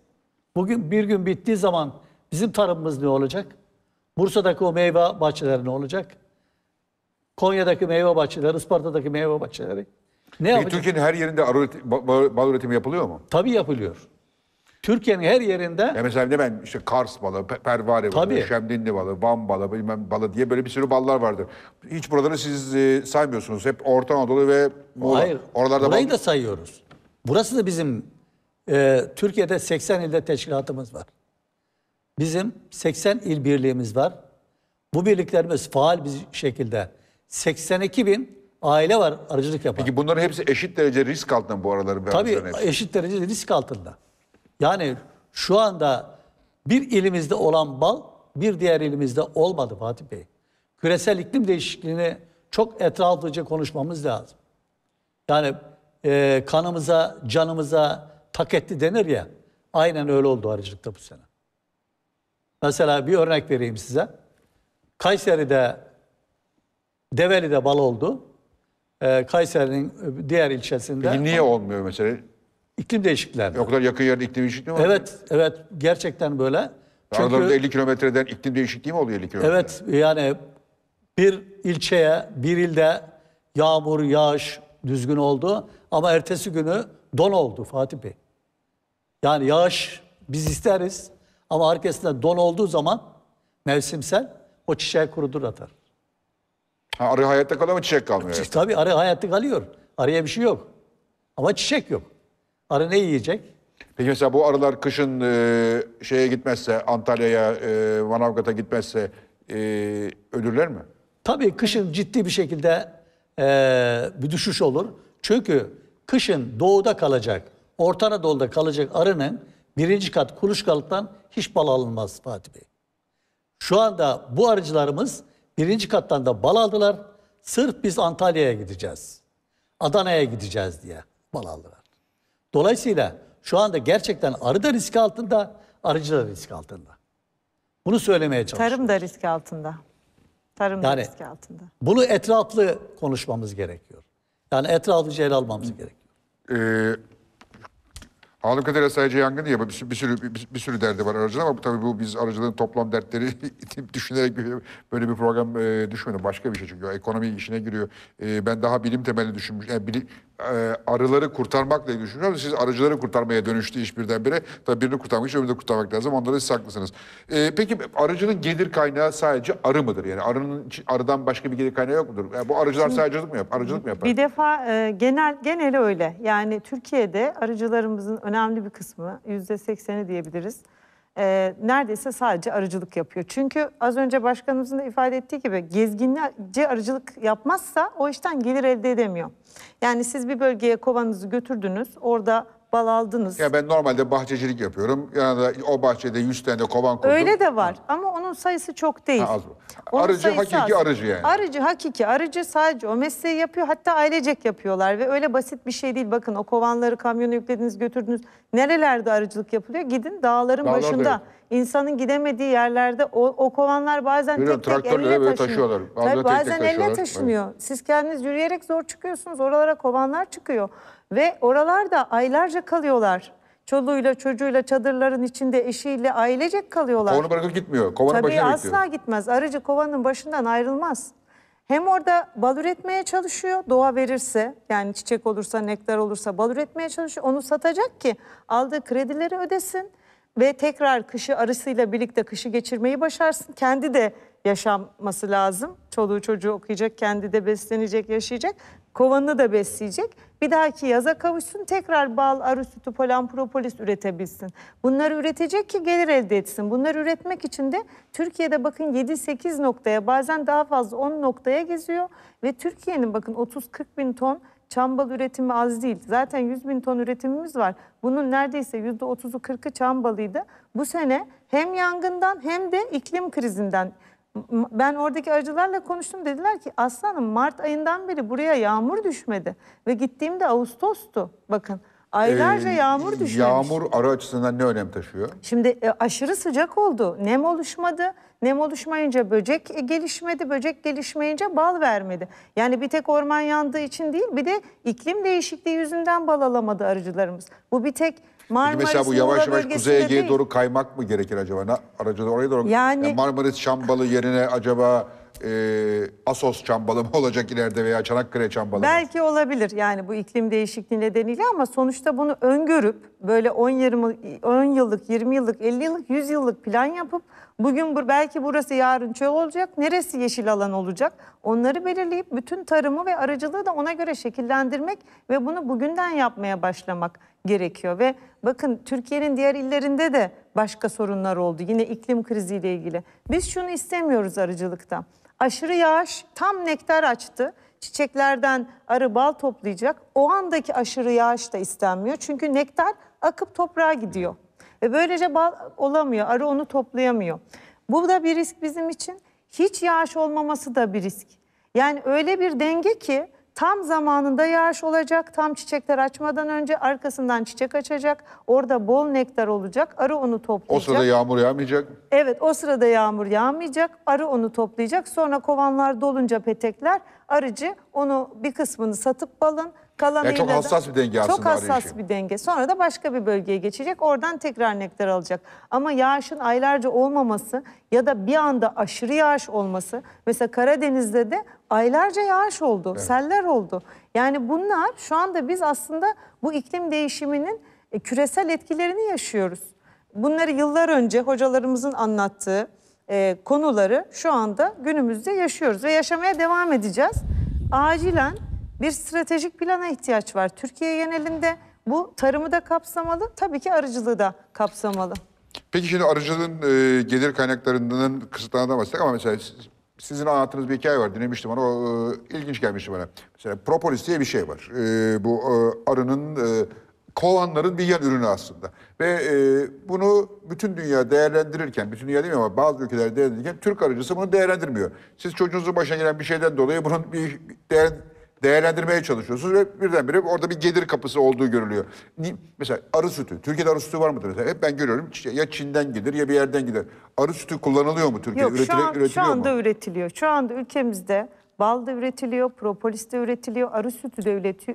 Speaker 2: Bugün bir gün bittiği zaman bizim tarımımız ne olacak? Bursa'daki o meyve bahçeleri ne olacak? Konya'daki meyve bahçeleri, Isparta'daki meyve bahçeleri. Ne
Speaker 1: Peki yapacak? Türkiye'nin her yerinde arı bal üretimi yapılıyor mu? Tabii yapılıyor. Türkiye'nin her yerinde... Ya mesela ne ben işte Kars balı, Pervane balı, Tabii. Şemdinli balı, Van balı, bilmem balı diye böyle bir sürü ballar vardır. Hiç buraları siz e, saymıyorsunuz. Hep Orta Anadolu ve Muğla. Hayır, Oralarda burayı bal... da
Speaker 2: sayıyoruz. Burası da bizim e, Türkiye'de 80 ilde teşkilatımız var. Bizim 80 il birliğimiz var. Bu birliklerimiz faal bir şekilde 82 bin aile var arıcılık yapan. Peki bunların hepsi
Speaker 1: eşit derece risk altında bu araların?
Speaker 2: Tabii hepsi. eşit derece risk altında. Yani şu anda bir ilimizde olan bal bir diğer ilimizde olmadı Fatih Bey. Küresel iklim değişikliğini çok etraflıca konuşmamız lazım. Yani e, kanımıza, canımıza tak etti denir ya. Aynen öyle oldu arıcılıkta bu sene. Mesela bir örnek vereyim size. Kayseri'de, Develi'de bal oldu. E, Kayseri'nin diğer ilçesinde. Peki niye olmuyor mesela? İklim değişikliklerinde. O kadar yakın yerde iklim değişikliği mi var? Evet, evet. Gerçekten böyle. Çünkü, Aralarında
Speaker 1: 50 kilometreden iklim değişikliği mi oluyor 50 kilometre? Evet,
Speaker 2: yani bir ilçeye, bir ilde yağmur, yağış düzgün oldu ama ertesi günü don oldu Fatih Bey. Yani yağış biz isteriz ama arkasında don olduğu zaman mevsimsel o çiçeği kurudur atar.
Speaker 1: Ha, arı hayatta kalıyor mu çiçek kalmıyor. Çiçek,
Speaker 2: tabii arı hayatta kalıyor. araya bir şey yok. Ama çiçek yok. Arı ne yiyecek? Peki mesela bu arılar
Speaker 1: kışın e, şeye gitmezse, Antalya'ya, e, Manavgat'a gitmezse e,
Speaker 2: ölürler mi? Tabii kışın ciddi bir şekilde e, bir düşüş olur. Çünkü kışın doğuda kalacak, Orta Anadolu'da kalacak arının birinci kat kuluçkalıktan hiç bal alınmaz Fatih Bey. Şu anda bu arıcılarımız birinci kattan da bal aldılar. Sırf biz Antalya'ya gideceğiz. Adana'ya gideceğiz diye bal aldılar. Dolayısıyla şu anda gerçekten arı da risk altında, arıcı da risk altında. Bunu söylemeye çalışıyorum. Tarım da risk altında. Tarım yani, da risk altında. Bunu etraflı konuşmamız gerekiyor. Yani etraflı ele almamız gerekiyor. Ee, sadece Esaycı yangını ya
Speaker 1: bir, bir sürü bir, bir sürü derdi var aracın ama bu tabii bu biz aracılığın toplam dertleri düşünerek böyle bir program e, düşünmedim. Başka bir şey çünkü ekonomi işine giriyor. E, ben daha bilim temelli düşünmüş yani e, bilim, ee, arıları kurtarmakla ilgili düşünüyorum. Siz arıcıları kurtarmaya dönüştü iş birdenbire. Tabii birini kurtarmak için öbürünü kurtarmak lazım. Onlara siz haklısınız. E, ee, peki arıcının gelir kaynağı sadece arı mıdır? Yani arının arıdan başka bir gelir kaynağı yok mudur? Yani bu arıcılar Şimdi, sadece mı yap? Arıcılık mı yapar? Bir
Speaker 3: defa e, genel geneli öyle. Yani Türkiye'de arıcılarımızın önemli bir kısmı yüzde sekseni diyebiliriz e, neredeyse sadece arıcılık yapıyor. Çünkü az önce başkanımızın da ifade ettiği gibi gezgince arıcılık yapmazsa o işten gelir elde edemiyor. Yani siz bir bölgeye kovanızı götürdünüz orada bal aldınız. Ya
Speaker 1: ben normalde bahçecilik yapıyorum. Yani o bahçede 100 tane kovan koydum. Öyle
Speaker 3: de var ama onun sayısı çok değil. Ha, az mı? Onun Arıcı hakiki az. arıcı yani. Arıcı hakiki arıcı sadece o mesleği yapıyor hatta ailecek yapıyorlar ve öyle basit bir şey değil. Bakın o kovanları kamyona yüklediniz götürdünüz. Nerelerde arıcılık yapılıyor? Gidin dağların Dağlarda başında. evet. İnsanın gidemediği yerlerde o, o kovanlar bazen Biliyorum, tek tek elle taşınıyor. taşıyorlar. Bazen Tabii tek tek bazen elle taşınıyor. Siz kendiniz yürüyerek zor çıkıyorsunuz. Oralara kovanlar çıkıyor. Ve oralarda aylarca kalıyorlar. Çoluğuyla çocuğuyla çadırların içinde eşiyle ailecek kalıyorlar. Kovanı bırakıp gitmiyor. Kovanın Tabii başına asla bekliyor. gitmez. Arıcı kovanın başından ayrılmaz. Hem orada bal üretmeye çalışıyor doğa verirse yani çiçek olursa nektar olursa bal üretmeye çalışıyor. Onu satacak ki aldığı kredileri ödesin ve tekrar kışı arısıyla birlikte kışı geçirmeyi başarsın. Kendi de yaşaması lazım. Çoluğu çocuğu okuyacak, kendi de beslenecek, yaşayacak. Kovanını da besleyecek. Bir dahaki yaza kavuşsun tekrar bal, arı sütü, polen, propolis üretebilsin. Bunları üretecek ki gelir elde etsin. Bunları üretmek için de Türkiye'de bakın 7-8 noktaya bazen daha fazla 10 noktaya geziyor. Ve Türkiye'nin bakın 30-40 bin ton çambal üretimi az değil. Zaten 100 bin ton üretimimiz var. Bunun neredeyse %30'u 40'ı çambalıydı. Bu sene hem yangından hem de iklim krizinden ben oradaki arıcılarla konuştum dediler ki aslanım Mart ayından beri buraya yağmur düşmedi ve gittiğimde Ağustos'tu bakın. Aylarca Ee, yağmur düşmemiş. Yağmur
Speaker 1: arı açısından ne önem taşıyor?
Speaker 3: Şimdi e, aşırı sıcak oldu. Nem oluşmadı. Nem oluşmayınca böcek e, gelişmedi. Böcek gelişmeyince bal vermedi. Yani bir tek orman yandığı için değil bir de iklim değişikliği yüzünden bal alamadı arıcılarımız. Bu bir tek Marmaris, mesela bu yavaş yavaş kuzeye Ege'ye değil.
Speaker 1: doğru kaymak mı gerekir acaba? Ne, da oraya doğru. Yani, yani Marmaris Çambalı yerine acaba e, Asos Çambalı mı olacak ileride veya Çanakkale Çambalı
Speaker 3: belki mı? Belki olabilir yani bu iklim değişikliği nedeniyle ama sonuçta bunu öngörüp böyle 10, 20, 10 yıllık, 20 yıllık, 50 yıllık, 100 yıllık plan yapıp bugün bu, belki burası yarın çöl olacak, neresi yeşil alan olacak onları belirleyip bütün tarımı ve aracılığı da ona göre şekillendirmek ve bunu bugünden yapmaya başlamak gerekiyor ve bakın Türkiye'nin diğer illerinde de başka sorunlar oldu. Yine iklim kriziyle ilgili. Biz şunu istemiyoruz arıcılıkta. Aşırı yağış tam nektar açtı. Çiçeklerden arı bal toplayacak. O andaki aşırı yağış da istenmiyor. Çünkü nektar akıp toprağa gidiyor. Ve böylece bal olamıyor. Arı onu toplayamıyor. Bu da bir risk bizim için. Hiç yağış olmaması da bir risk. Yani öyle bir denge ki Tam zamanında yağış olacak. Tam çiçekler açmadan önce arkasından çiçek açacak. Orada bol nektar olacak. Arı onu toplayacak. O sırada yağmur yağmayacak. Evet o sırada yağmur yağmayacak. Arı onu toplayacak. Sonra kovanlar dolunca petekler arıcı onu bir kısmını satıp balın Kalanıyla yani çok hassas bir denge aslında. Çok hassas arayışı. bir denge. Sonra da başka bir bölgeye geçecek. Oradan tekrar nektar alacak. Ama yağışın aylarca olmaması ya da bir anda aşırı yağış olması. Mesela Karadeniz'de de aylarca yağış oldu, evet. seller oldu. Yani bunlar şu anda biz aslında bu iklim değişiminin e, küresel etkilerini yaşıyoruz. Bunları yıllar önce hocalarımızın anlattığı e, konuları şu anda günümüzde yaşıyoruz ve yaşamaya devam edeceğiz. Acilen bir stratejik plana ihtiyaç var. Türkiye genelinde bu tarımı da kapsamalı, tabii ki arıcılığı da kapsamalı.
Speaker 1: Peki şimdi arıcılığın e, gelir kaynaklarından kısıtlarından bahsettik ama mesela sizin anlattığınız bir hikaye var. Dinlemiştim onu. O, e, ilginç gelmişti bana. Mesela propolis diye bir şey var. E, bu e, arının, e, kovanların bir yan ürünü aslında. Ve e, bunu bütün dünya değerlendirirken, bütün dünya değil ama bazı ülkeler değerlendirirken Türk arıcısı bunu değerlendirmiyor. Siz çocuğunuzun başına gelen bir şeyden dolayı bunun bir değer değerlendirmeye çalışıyorsunuz ve birdenbire orada bir gelir kapısı olduğu görülüyor. Mesela arı sütü. Türkiye'de arı sütü var mıdır? Mesela hep ben görüyorum ya Çin'den gelir ya bir yerden gider. Arı sütü kullanılıyor mu Türkiye'de? Yok Üretile, şu, an, üretiliyor şu anda
Speaker 3: mu? üretiliyor. Şu anda ülkemizde bal da üretiliyor, propolis de üretiliyor, arı sütü de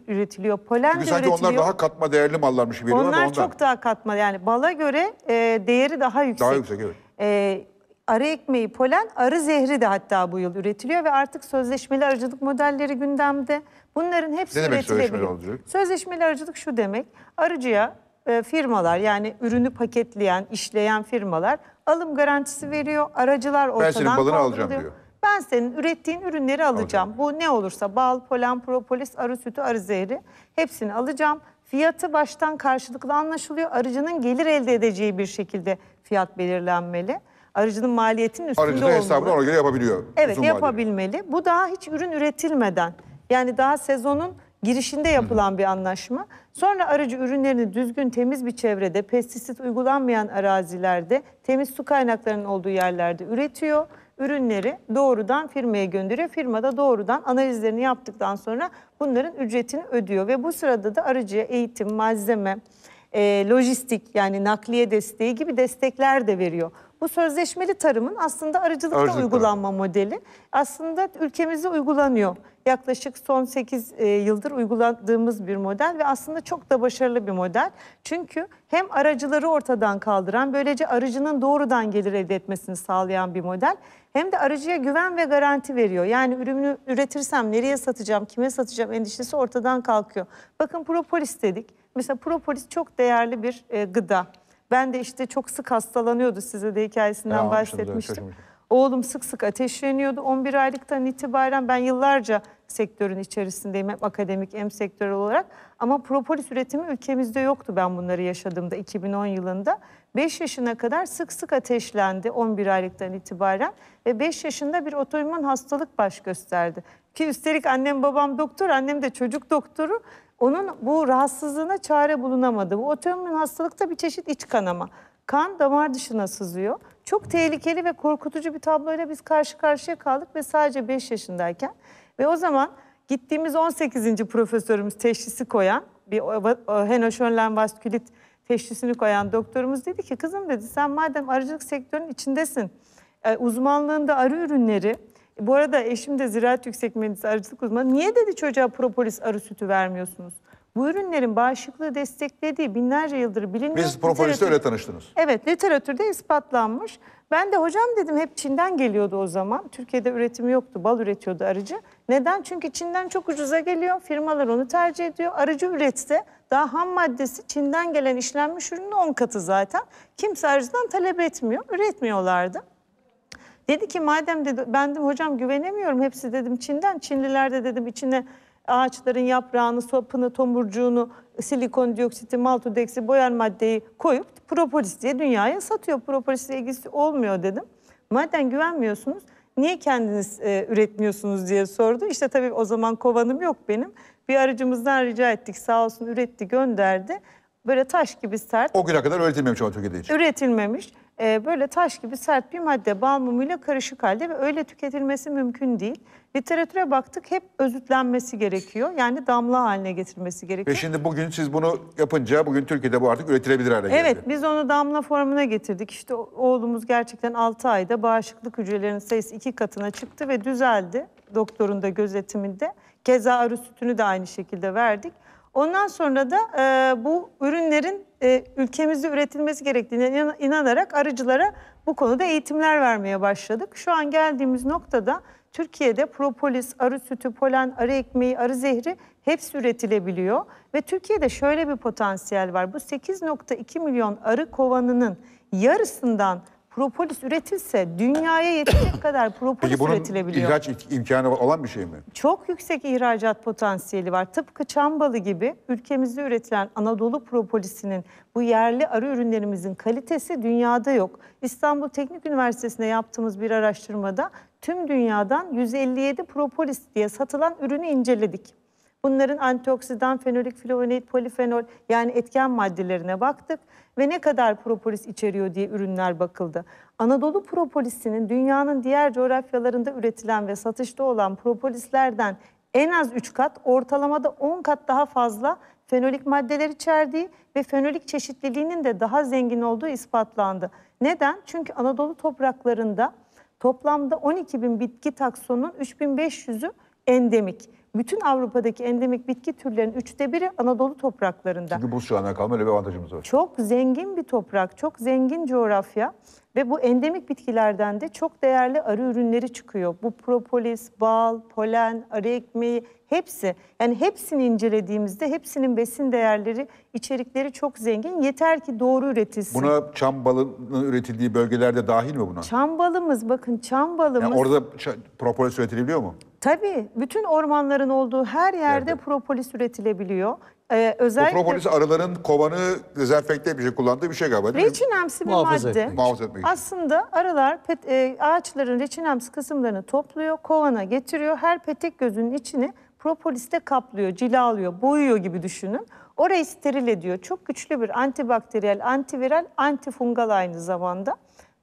Speaker 3: üretiliyor, polen Çünkü de sanki üretiliyor. onlar daha
Speaker 1: katma değerli mallarmış gibi. Onlar ondan. çok
Speaker 3: daha katma yani bala göre e, değeri daha yüksek. Daha yüksek evet. E, arı ekmeği, polen, arı zehri de hatta bu yıl üretiliyor ve artık sözleşmeli arıcılık modelleri gündemde. Bunların hepsi ne demek sözleşmeli olacak? Sözleşmeli arıcılık şu demek, arıcıya e, firmalar yani ürünü paketleyen, işleyen firmalar alım garantisi veriyor, aracılar ortadan Ben senin balını alacağım diyor. Ben senin ürettiğin ürünleri alacağım. alacağım. Bu ne olursa bal, polen, propolis, arı sütü, arı zehri hepsini alacağım. Fiyatı baştan karşılıklı anlaşılıyor. Arıcının gelir elde edeceği bir şekilde fiyat belirlenmeli. Aracının maliyetinin üstünde Aracının hesabını ona göre
Speaker 1: yapabiliyor. Evet
Speaker 3: yapabilmeli. Bu daha hiç ürün üretilmeden yani daha sezonun girişinde yapılan Hı -hı. bir anlaşma. Sonra aracı ürünlerini düzgün temiz bir çevrede, pestisit uygulanmayan arazilerde, temiz su kaynaklarının olduğu yerlerde üretiyor. Ürünleri doğrudan firmaya gönderiyor. Firma da doğrudan analizlerini yaptıktan sonra bunların ücretini ödüyor. Ve bu sırada da aracıya eğitim, malzeme, e, lojistik yani nakliye desteği gibi destekler de veriyor. Bu sözleşmeli tarımın aslında arıcılıkta Arıcılık uygulanma tarım. modeli. Aslında ülkemizde uygulanıyor. Yaklaşık son 8 e, yıldır uyguladığımız bir model ve aslında çok da başarılı bir model. Çünkü hem aracıları ortadan kaldıran, böylece arıcının doğrudan gelir elde etmesini sağlayan bir model hem de aracıya güven ve garanti veriyor. Yani ürünü üretirsem nereye satacağım, kime satacağım endişesi ortadan kalkıyor. Bakın propolis dedik. Mesela propolis çok değerli bir e, gıda. Ben de işte çok sık hastalanıyordu size de hikayesinden Ya, bahsetmiştim. Oğlum sık sık ateşleniyordu. 11 aylıktan itibaren ben yıllarca sektörün içerisindeyim hem akademik hem sektörel olarak. Ama propolis üretimi ülkemizde yoktu ben bunları yaşadığımda 2010 yılında. 5 yaşına kadar sık sık ateşlendi 11 aylıktan itibaren ve 5 yaşında bir otoimmün hastalık baş gösterdi. Ki üstelik annem babam doktor, annem de çocuk doktoru. Onun bu rahatsızlığına çare bulunamadı. Bu otoimmün hastalıkta bir çeşit iç kanama. Kan damar dışına sızıyor. Çok tehlikeli ve korkutucu bir tabloyla biz karşı karşıya kaldık ve sadece 5 yaşındayken. Ve o zaman gittiğimiz 18. profesörümüz teşhisi koyan, bir henoşönlen vaskülit teşhisini koyan doktorumuz dedi ki kızım dedi sen madem arıcılık sektörünün içindesin, e, uzmanlığında arı ürünleri bu arada eşim de ziraat yüksek mühendisi arıcılık uzmanı. Niye dedi çocuğa propolis arı sütü vermiyorsunuz? Bu ürünlerin bağışıklığı desteklediği binlerce yıldır biliniyor. Biz propolisle öyle tanıştınız. Evet, literatürde ispatlanmış. Ben de hocam dedim hep Çin'den geliyordu o zaman. Türkiye'de üretimi yoktu, bal üretiyordu arıcı. Neden? Çünkü Çin'den çok ucuza geliyor, firmalar onu tercih ediyor. Arıcı üretse daha ham maddesi Çin'den gelen işlenmiş ürünün 10 katı zaten. Kimse arıcıdan talep etmiyor, üretmiyorlardı. Dedi ki madem dedi ben de hocam güvenemiyorum hepsi dedim Çin'den. Çinliler de dedim içine ağaçların yaprağını, sopunu, tomurcuğunu, silikon dioksiti, maltodeksi, boyar maddeyi koyup propolis diye dünyaya satıyor. propolis ile ilgisi olmuyor dedim. Madem güvenmiyorsunuz niye kendiniz e, üretmiyorsunuz diye sordu. İşte tabii o zaman kovanım yok benim. Bir aracımızdan rica ettik sağ olsun üretti gönderdi. Böyle taş gibi sert. O güne kadar
Speaker 1: üretilmemiş ama Türkiye'de hiç.
Speaker 3: Üretilmemiş e, böyle taş gibi sert bir madde bal mumuyla karışık halde ve öyle tüketilmesi mümkün değil. Literatüre baktık hep özütlenmesi gerekiyor. Yani damla haline getirmesi gerekiyor. Ve şimdi
Speaker 1: bugün siz bunu yapınca bugün Türkiye'de bu artık üretilebilir hale geldi. Evet
Speaker 3: biz onu damla formuna getirdik. İşte oğlumuz gerçekten 6 ayda bağışıklık hücrelerinin sayısı 2 katına çıktı ve düzeldi doktorun da gözetiminde. Keza arı sütünü de aynı şekilde verdik. Ondan sonra da e, bu ürünlerin e, ülkemizde üretilmesi gerektiğine inanarak arıcılara bu konuda eğitimler vermeye başladık. Şu an geldiğimiz noktada Türkiye'de propolis, arı sütü, polen, arı ekmeği, arı zehri hepsi üretilebiliyor. Ve Türkiye'de şöyle bir potansiyel var. Bu 8.2 milyon arı kovanının yarısından propolis üretilse dünyaya yetecek kadar propolis Peki bunun üretilebiliyor. ihraç
Speaker 1: imkanı olan bir şey mi?
Speaker 3: Çok yüksek ihracat potansiyeli var. Tıpkı çambalı gibi ülkemizde üretilen Anadolu propolisinin bu yerli arı ürünlerimizin kalitesi dünyada yok. İstanbul Teknik Üniversitesi'nde yaptığımız bir araştırmada tüm dünyadan 157 propolis diye satılan ürünü inceledik. Bunların antioksidan, fenolik, flavonoid, polifenol yani etken maddelerine baktık ve ne kadar propolis içeriyor diye ürünler bakıldı. Anadolu propolisinin dünyanın diğer coğrafyalarında üretilen ve satışta olan propolislerden en az 3 kat, ortalamada 10 kat daha fazla fenolik maddeler içerdiği ve fenolik çeşitliliğinin de daha zengin olduğu ispatlandı. Neden? Çünkü Anadolu topraklarında toplamda 12 bin bitki taksonunun 3500'ü endemik bütün Avrupa'daki endemik bitki türlerinin üçte biri Anadolu topraklarında.
Speaker 1: Çünkü buz çağına kalma öyle bir avantajımız var.
Speaker 3: Çok zengin bir toprak, çok zengin coğrafya ve bu endemik bitkilerden de çok değerli arı ürünleri çıkıyor. Bu propolis, bal, polen, arı ekmeği hepsi. Yani hepsini incelediğimizde hepsinin besin değerleri, içerikleri çok zengin. Yeter ki doğru üretilsin. Buna
Speaker 1: çam balının üretildiği bölgelerde dahil mi buna?
Speaker 3: Çam balımız bakın çam balımız. Yani orada
Speaker 1: propolis üretilebiliyor mu?
Speaker 3: Tabii bütün ormanların olduğu her yerde Nerede? propolis üretilebiliyor. Ee, özellikle... O propolis
Speaker 1: arıların kovanı dezenfekte bir şey kullandığı bir şey galiba değil Reçinemsi bir madde. etmek. Muhafaza etmek için.
Speaker 3: Aslında arılar pet, e, ağaçların reçinemsi kısımlarını topluyor, kovana getiriyor. Her petek gözünün içini propoliste kaplıyor, cilalıyor, boyuyor gibi düşünün. Orayı steril ediyor. Çok güçlü bir antibakteriyel, antiviral, antifungal aynı zamanda.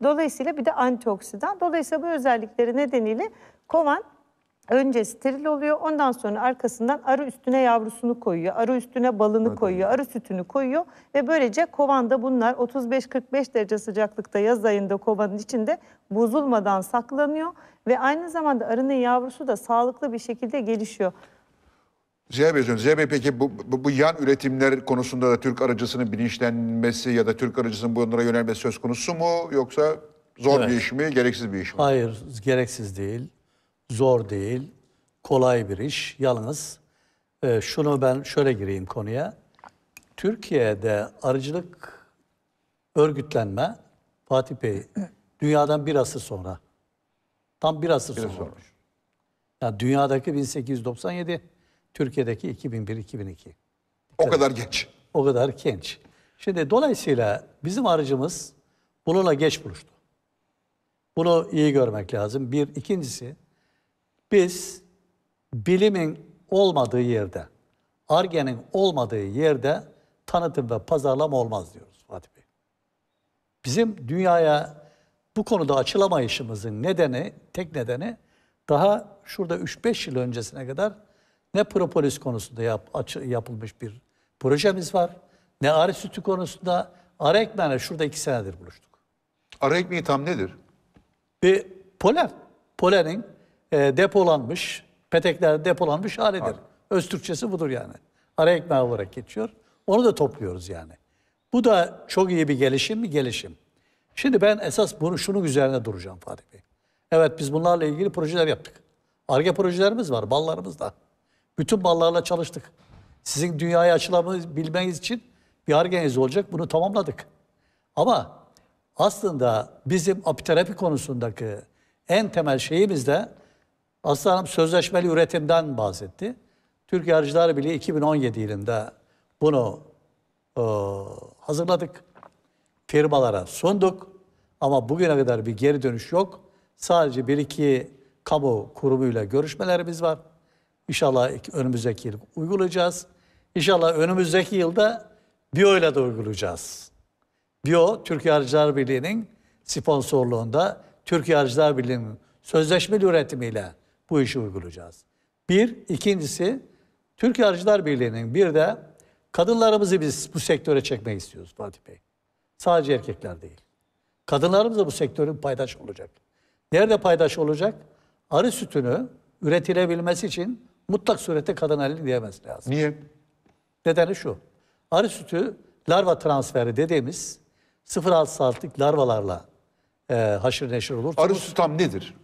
Speaker 3: Dolayısıyla bir de antioksidan. Dolayısıyla bu özellikleri nedeniyle kovan önce steril oluyor. Ondan sonra arkasından arı üstüne yavrusunu koyuyor. Arı üstüne balını Hadi. koyuyor. Arı sütünü koyuyor. Ve böylece kovanda bunlar 35-45 derece sıcaklıkta yaz ayında kovanın içinde bozulmadan saklanıyor. Ve aynı zamanda arının yavrusu da sağlıklı bir şekilde gelişiyor.
Speaker 1: Ziya Bey, Ziya Bey peki bu, bu, bu yan üretimler konusunda da Türk arıcısının bilinçlenmesi ya da Türk arıcısının bunlara yönelmesi söz konusu mu yoksa zor evet. bir iş mi, gereksiz bir iş
Speaker 2: mi? Hayır, gereksiz değil zor değil, kolay bir iş. Yalnız e, şunu ben şöyle gireyim konuya. Türkiye'de arıcılık örgütlenme Fatih Bey dünyadan bir asır sonra. Tam bir asır bir sonra. sonra. Yani dünyadaki 1897, Türkiye'deki 2001-2002. O kadar genç. O kadar genç. Şimdi dolayısıyla bizim aracımız bununla geç buluştu. Bunu iyi görmek lazım. Bir, ikincisi biz bilimin olmadığı yerde, argenin olmadığı yerde tanıtım ve pazarlama olmaz diyoruz Fatih Bey. Bizim dünyaya bu konuda açılamayışımızın nedeni, tek nedeni daha şurada 3-5 yıl öncesine kadar ne propolis konusunda yap, açı, yapılmış bir projemiz var, ne arı sütü konusunda arı ekmeğine şurada 2 senedir buluştuk. Arı ekmeği tam nedir? Bir e, polen. Polenin e, depolanmış, peteklerde depolanmış halidir. Abi. Öz budur yani. Ara ekmeği olarak geçiyor. Onu da topluyoruz yani. Bu da çok iyi bir gelişim mi? Gelişim. Şimdi ben esas bunu şunun üzerine duracağım Fatih Bey. Evet biz bunlarla ilgili projeler yaptık. ARGE projelerimiz var, ballarımız da. Bütün ballarla çalıştık. Sizin dünyaya açılamanız bilmeniz için bir ARGE'niz olacak. Bunu tamamladık. Ama aslında bizim apiterapi konusundaki en temel şeyimiz de Aslı Hanım sözleşmeli üretimden bahsetti. Türk Arıcılar Birliği 2017 yılında bunu e, hazırladık. Firmalara sunduk. Ama bugüne kadar bir geri dönüş yok. Sadece bir iki kamu kurumuyla görüşmelerimiz var. İnşallah önümüzdeki yıl uygulayacağız. İnşallah önümüzdeki yılda Bio ile de uygulayacağız. Bio, Türk Arıcılar Birliği'nin sponsorluğunda Türk Arıcılar Birliği'nin sözleşmeli üretimiyle bu işi uygulayacağız. Bir, ikincisi Türkiye Arıcılar Birliği'nin bir de kadınlarımızı biz bu sektöre çekmek istiyoruz Fatih Bey. Sadece erkekler değil. Kadınlarımız da bu sektörün paydaş olacak. Nerede paydaş olacak? Arı sütünü üretilebilmesi için mutlak surette kadın elini diyemez lazım. Niye? Nedeni şu. Arı sütü larva transferi dediğimiz 0,6 saatlik larvalarla e, haşır neşir olur. Arı sütü tam nedir?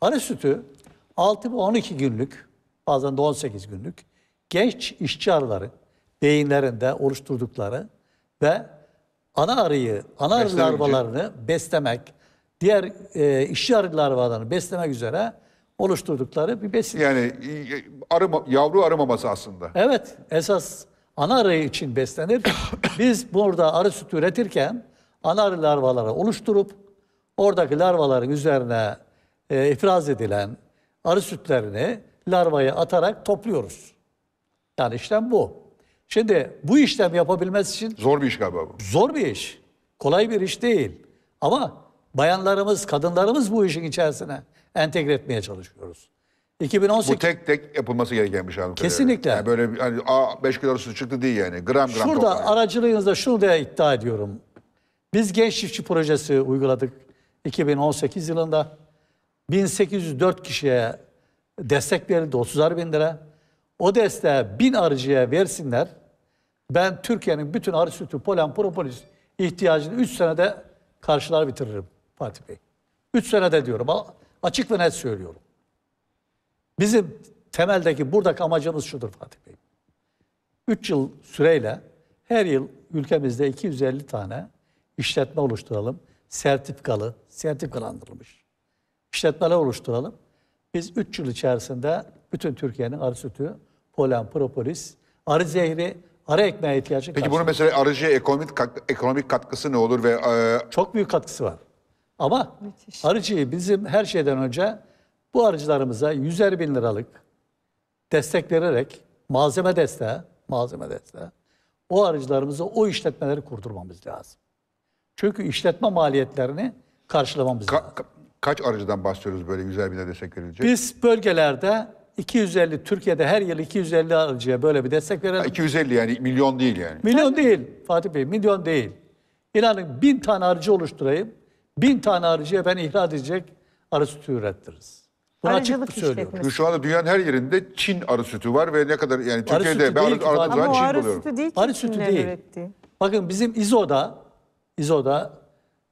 Speaker 2: Arı sütü 6 ve 12 günlük, bazen de 18 günlük genç işçi arıları beyinlerinde oluşturdukları ve ana arıyı, ana arı larvalarını beslemek, diğer e, işçi arı larvalarını beslemek üzere oluşturdukları bir besin. Yani arı, yavru arı maması aslında. Evet, esas ana arı için beslenir. Biz burada arı sütü üretirken ana arı larvaları oluşturup oradaki larvaların üzerine e, ifraz edilen arı sütlerini larvaya atarak topluyoruz. Yani işlem bu. Şimdi bu işlem yapabilmesi için... Zor bir iş galiba bu. Zor bir iş. Kolay bir iş değil. Ama bayanlarımız, kadınlarımız bu işin içerisine entegre etmeye çalışıyoruz.
Speaker 1: 2018... Bu tek tek yapılması gereken bir şey. Kesinlikle. Yani böyle hani a 5 kilo su çıktı değil yani. Gram gram Şurada toplanıyor.
Speaker 2: aracılığınızda şunu da iddia ediyorum. Biz Genç Çiftçi Projesi uyguladık 2018 yılında. 1804 kişiye destek verildi 30'ar bin lira. O desteğe 1000 arıcıya versinler. Ben Türkiye'nin bütün arı sütü, polen, propolis ihtiyacını 3 senede karşılar bitiririm Fatih Bey. 3 senede diyorum. Açık ve net söylüyorum. Bizim temeldeki buradaki amacımız şudur Fatih Bey. 3 yıl süreyle her yıl ülkemizde 250 tane işletme oluşturalım. Sertifikalı, sertifikalandırılmış işletmeler oluşturalım. Biz 3 yıl içerisinde bütün Türkiye'nin arı sütü, polen, propolis, arı zehri, arı ekmeğe ihtiyacı Peki bunun mesela
Speaker 1: arıcıya ekonomik, ekonomik katkısı ne olur ve e,
Speaker 2: Çok büyük katkısı var. Ama Müthiş. arıcıyı bizim her şeyden önce bu arıcılarımıza yüzer bin liralık destek vererek malzeme desteği, malzeme desteği o arıcılarımızı, o işletmeleri kurdurmamız lazım. Çünkü işletme maliyetlerini karşılamamız ka- lazım.
Speaker 1: Kaç aracıdan bahsediyoruz böyle güzel bir destek verilecek?
Speaker 2: Biz bölgelerde 250 Türkiye'de her yıl 250 aracıya böyle bir destek verelim. Ha, 250 yani milyon değil yani. Milyon değil Fatih Bey milyon değil. İnanın bin tane aracı oluşturayım. Bin tane aracıya ben ihraç edecek arı sütü ürettiriz. Buna Arıcılık söylüyorum. Çünkü
Speaker 1: şu anda dünyanın her yerinde Çin arı sütü var ve ne kadar yani sütü Türkiye'de ben değil arı, ki arı
Speaker 2: Çin arı sütü değil Arı sütü Çin'den değil. ürettiği. Bakın bizim İzo'da, İzo'da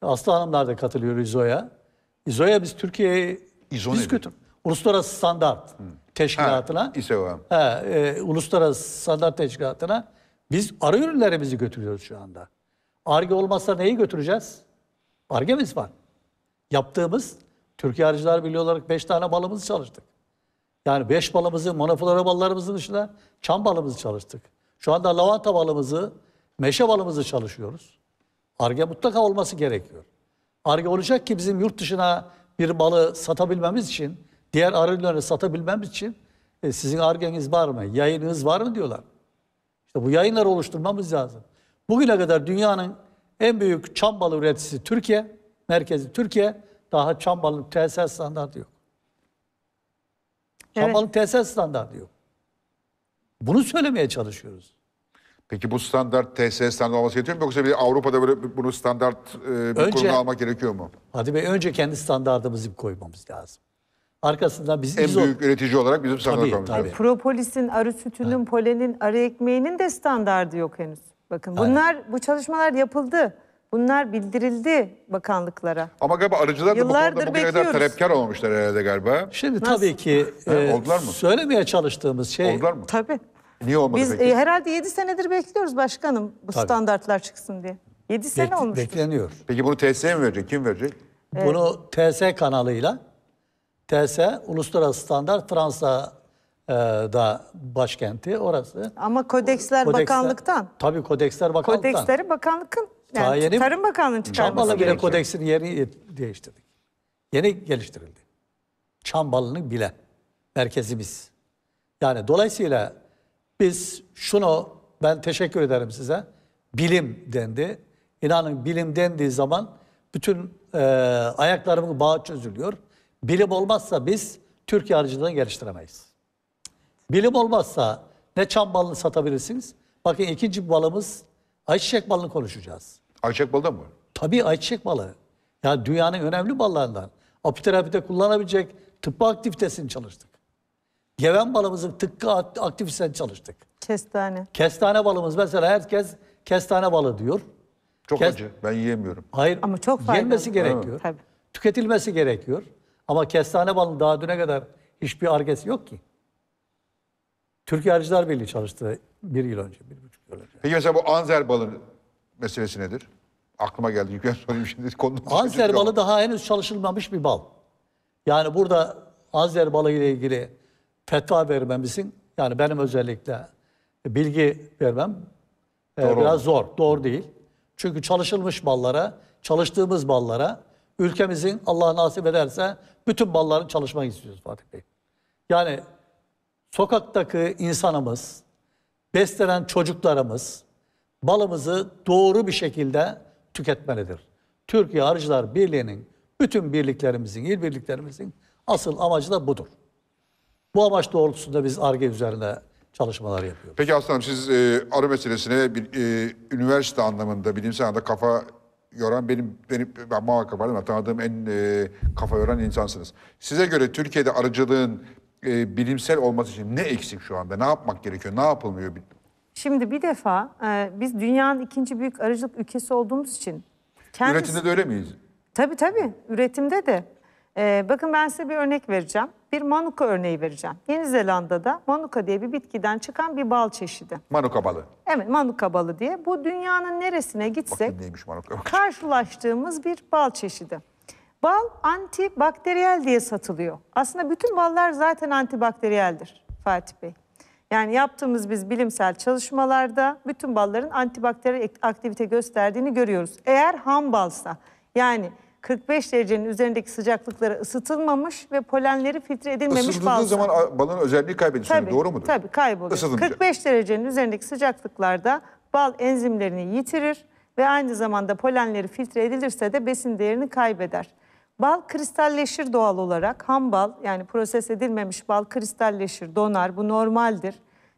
Speaker 2: Aslı Hanımlar da katılıyor İzo'ya. İzo'ya biz Türkiye'ye İzo biz götür. Uluslararası Standart Hı. Teşkilatı'na. Ha, İSEVA. e, Uluslararası Standart Teşkilatı'na biz arı ürünlerimizi götürüyoruz şu anda. Arge olmazsa neyi götüreceğiz? Argemiz var. Yaptığımız Türkiye Arıcılar Birliği olarak 5 tane balımızı çalıştık. Yani 5 balımızı, monoflora ballarımızın dışında çam balımızı çalıştık. Şu anda lavanta balımızı, meşe balımızı çalışıyoruz. Arge mutlaka olması gerekiyor. Arge olacak ki bizim yurt dışına bir balı satabilmemiz için, diğer arıları satabilmemiz için e, sizin argeniz var mı, yayınınız var mı diyorlar. İşte bu yayınları oluşturmamız lazım. Bugüne kadar dünyanın en büyük çam balı üreticisi Türkiye, merkezi Türkiye, daha çam balı tesel standartı yok. Evet. Çam balı tesel standartı yok. Bunu söylemeye çalışıyoruz.
Speaker 1: Peki bu standart TSS standart olması gerekiyor mu yoksa bir Avrupa'da böyle bunu standart e, bir önce, kurumda almak
Speaker 2: gerekiyor mu? Hadi Bey önce kendi standartımızı koymamız lazım. Arkasından bizim en izol... büyük üretici olarak bizim standart tabii, tabii.
Speaker 3: Propolis'in, arı sütünün, ha. polenin, arı ekmeğinin de standardı yok henüz. Bakın bunlar Aynen. bu çalışmalar yapıldı. Bunlar bildirildi bakanlıklara.
Speaker 1: Ama galiba arıcılar da bu konuda bugüne kadar
Speaker 2: talepkar olmamışlar herhalde galiba. Şimdi Nasıl? tabii ki e, oldular mı? söylemeye çalıştığımız şey... Oldular mı? Tabii. Niye olmadı Biz peki? E,
Speaker 3: herhalde 7 senedir bekliyoruz başkanım bu Tabii. standartlar çıksın diye. 7 sene olmuş.
Speaker 2: bekleniyor. Peki bunu TSE mi verecek? Kim verecek? Bunu TS kanalıyla TS Uluslararası Standart Fransa e, da başkenti orası. Ama kodeksler,
Speaker 3: bakanlıktan.
Speaker 2: Tabii kodeksler bakanlıktan. Kodeksleri
Speaker 3: bakanlıkın yani Tayini- Tarım Bakanlığı'nın çıkarması Çambalı bile gerekiyor. kodeksin
Speaker 2: yeri değiştirdik. Yeni geliştirildi. Çambalı'nın bile merkezimiz. Yani dolayısıyla biz şunu ben teşekkür ederim size. Bilim dendi. İnanın bilim dendiği zaman bütün e, ayaklarımın bağı çözülüyor. Bilim olmazsa biz Türkiye harcından geliştiremeyiz. Bilim olmazsa ne çam balını satabilirsiniz. Bakın ikinci balımız ayçiçek balını konuşacağız. Ayçiçek balı da mı? Tabii ayçiçek balı. Yani dünyanın önemli ballarından. Apiterapide kullanabilecek tıbbi aktivitesini çalıştık. Yeven balımızın tıkkı aktivisten çalıştık. Kestane. Kestane balımız mesela herkes kestane balı diyor. Çok Kes... acı. Ben yiyemiyorum. Hayır. Ama çok faydalı. Yenmesi gerekiyor. Tabii. Tüketilmesi gerekiyor. Ama kestane balının daha düne kadar hiçbir argesi yok ki. Türkiye Harcılar Birliği çalıştı bir yıl önce, bir buçuk
Speaker 1: yıl önce. Peki mesela bu anzer balı meselesi nedir?
Speaker 2: Aklıma geldi. Yüken sorayım şimdi. Anzer balı daha henüz çalışılmamış bir bal. Yani burada anzer balı ile ilgili fetva vermemizin yani benim özellikle bilgi vermem e, biraz zor. Doğru değil. Çünkü çalışılmış ballara, çalıştığımız ballara ülkemizin Allah nasip ederse bütün balların çalışmak istiyoruz Fatih Bey. Yani sokaktaki insanımız, beslenen çocuklarımız balımızı doğru bir şekilde tüketmelidir. Türkiye Arıcılar Birliği'nin bütün birliklerimizin, il birliklerimizin asıl amacı da budur. Bu amaç doğrultusunda biz ARGE üzerine çalışmalar yapıyoruz. Peki aslanım
Speaker 1: siz e, arı meselesine bir, e, üniversite anlamında, bilimsel anlamda kafa yoran benim, benim ben muhakkak pardon, tanıdığım en e, kafa yoran insansınız. Size göre Türkiye'de arıcılığın e, bilimsel olması için ne eksik şu anda? Ne yapmak gerekiyor? Ne yapılmıyor?
Speaker 3: Şimdi bir defa e, biz dünyanın ikinci büyük arıcılık ülkesi olduğumuz için... Kendisi... Üretimde de öyle miyiz? Tabii tabii. Üretimde de. E, bakın ben size bir örnek vereceğim bir manuka örneği vereceğim. Yeni Zelanda'da manuka diye bir bitkiden çıkan bir bal çeşidi. Manuka balı. Evet manuka balı diye. Bu dünyanın neresine gitsek karşılaştığımız bir bal çeşidi. Bal antibakteriyel diye satılıyor. Aslında bütün ballar zaten antibakteriyeldir Fatih Bey. Yani yaptığımız biz bilimsel çalışmalarda bütün balların antibakteriyel aktivite gösterdiğini görüyoruz. Eğer ham balsa yani 45 derecenin üzerindeki sıcaklıklara ısıtılmamış ve polenleri filtre edilmemiş Isıtıldığı balzam.
Speaker 1: zaman balın özelliği kaybediyor. Tabii, doğru mudur? Tabii kayboluyor.
Speaker 3: 45 derecenin üzerindeki sıcaklıklarda bal enzimlerini yitirir ve aynı zamanda polenleri filtre edilirse de besin değerini kaybeder. Bal kristalleşir doğal olarak. Ham bal yani proses edilmemiş bal kristalleşir, donar. Bu normaldir.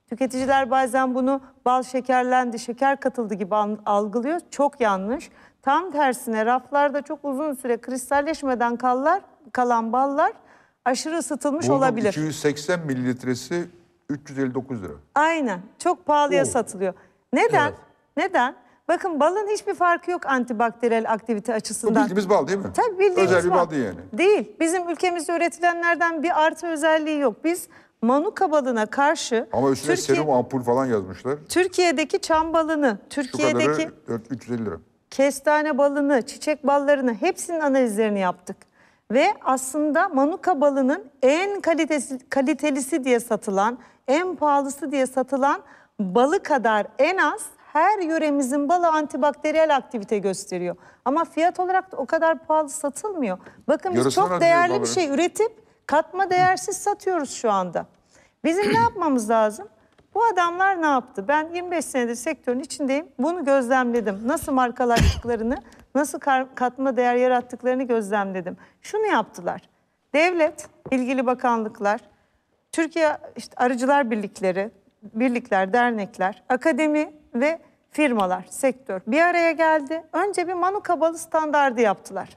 Speaker 3: Tüketiciler bazen bunu bal şekerlendi, şeker katıldı gibi algılıyor. Çok yanlış. Tam tersine raflarda çok uzun süre kristalleşmeden kallar, kalan ballar aşırı ısıtılmış Bunun olabilir.
Speaker 1: 280 mililitresi 359 lira.
Speaker 3: Aynen. Çok pahalıya Oo. satılıyor. Neden? Evet. Neden? Bakın balın hiçbir farkı yok antibakteriyel aktivite Bu açısından. bildiğimiz bal değil mi? Tabii bildiğimiz Özel bal. bal değil yani. Değil. Bizim ülkemizde üretilenlerden bir artı özelliği yok. Biz manuka balına karşı
Speaker 1: Ama üstüne Türkiye- serum ampul falan yazmışlar.
Speaker 3: Türkiye'deki çam balını, Şu Türkiye'deki kadarı
Speaker 1: 4 350 lira
Speaker 3: kestane balını, çiçek ballarını hepsinin analizlerini yaptık. Ve aslında manuka balının en kalitesi, kalitelisi diye satılan, en pahalısı diye satılan balı kadar en az her yöremizin balı antibakteriyel aktivite gösteriyor. Ama fiyat olarak da o kadar pahalı satılmıyor. Bakın biz çok değerli bir şey üretip katma değersiz satıyoruz şu anda. Bizim ne yapmamız lazım? Bu adamlar ne yaptı? Ben 25 senedir sektörün içindeyim. Bunu gözlemledim. Nasıl markalaştıklarını, nasıl katma değer yarattıklarını gözlemledim. Şunu yaptılar. Devlet, ilgili bakanlıklar, Türkiye işte Arıcılar Birlikleri, birlikler, dernekler, akademi ve firmalar, sektör bir araya geldi. Önce bir Manu Kabalı standardı yaptılar.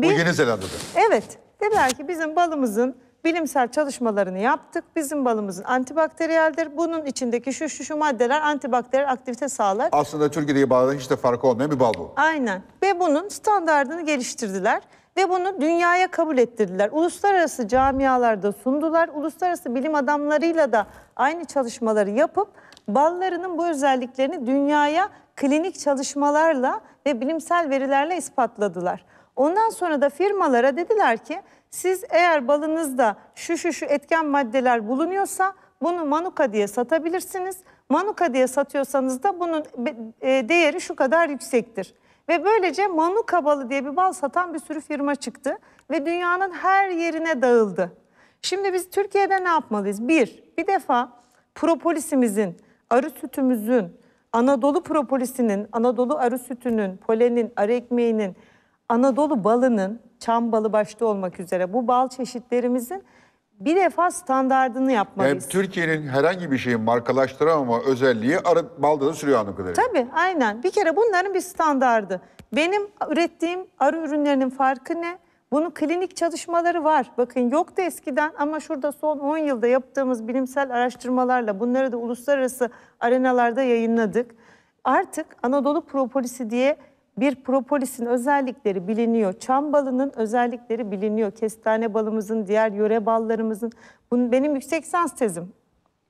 Speaker 1: Bir, Bu Yeni Zelanda'da.
Speaker 3: Evet. Dediler ki bizim balımızın bilimsel çalışmalarını yaptık. Bizim balımızın antibakteriyeldir. Bunun içindeki şu şu, şu maddeler antibakteriyel aktivite sağlar.
Speaker 1: Aslında Türkiye'deki baldan hiç de farkı olmayan bir bal bu.
Speaker 3: Aynen. Ve bunun standartını geliştirdiler. Ve bunu dünyaya kabul ettirdiler. Uluslararası camialarda sundular. Uluslararası bilim adamlarıyla da aynı çalışmaları yapıp ballarının bu özelliklerini dünyaya klinik çalışmalarla ve bilimsel verilerle ispatladılar. Ondan sonra da firmalara dediler ki siz eğer balınızda şu şu şu etken maddeler bulunuyorsa bunu manuka diye satabilirsiniz. Manuka diye satıyorsanız da bunun e, değeri şu kadar yüksektir. Ve böylece manuka balı diye bir bal satan bir sürü firma çıktı ve dünyanın her yerine dağıldı. Şimdi biz Türkiye'de ne yapmalıyız? Bir, bir defa propolisimizin, arı sütümüzün, Anadolu propolisinin, Anadolu arı sütünün, polenin, arı ekmeğinin, Anadolu balının çam balı başta olmak üzere bu bal çeşitlerimizin bir defa standartını yapmalıyız.
Speaker 1: Yani Türkiye'nin herhangi bir şeyi markalaştıramama özelliği arı balda da sürüyor anladığım kadarıyla.
Speaker 3: Tabii aynen. Bir kere bunların bir standardı. Benim ürettiğim arı ürünlerinin farkı ne? Bunun klinik çalışmaları var. Bakın yoktu eskiden ama şurada son 10 yılda yaptığımız bilimsel araştırmalarla bunları da uluslararası arenalarda yayınladık. Artık Anadolu propolisi diye bir propolisin özellikleri biliniyor. Çam balının özellikleri biliniyor. Kestane balımızın, diğer yöre ballarımızın. Bunun benim yüksek sans tezim.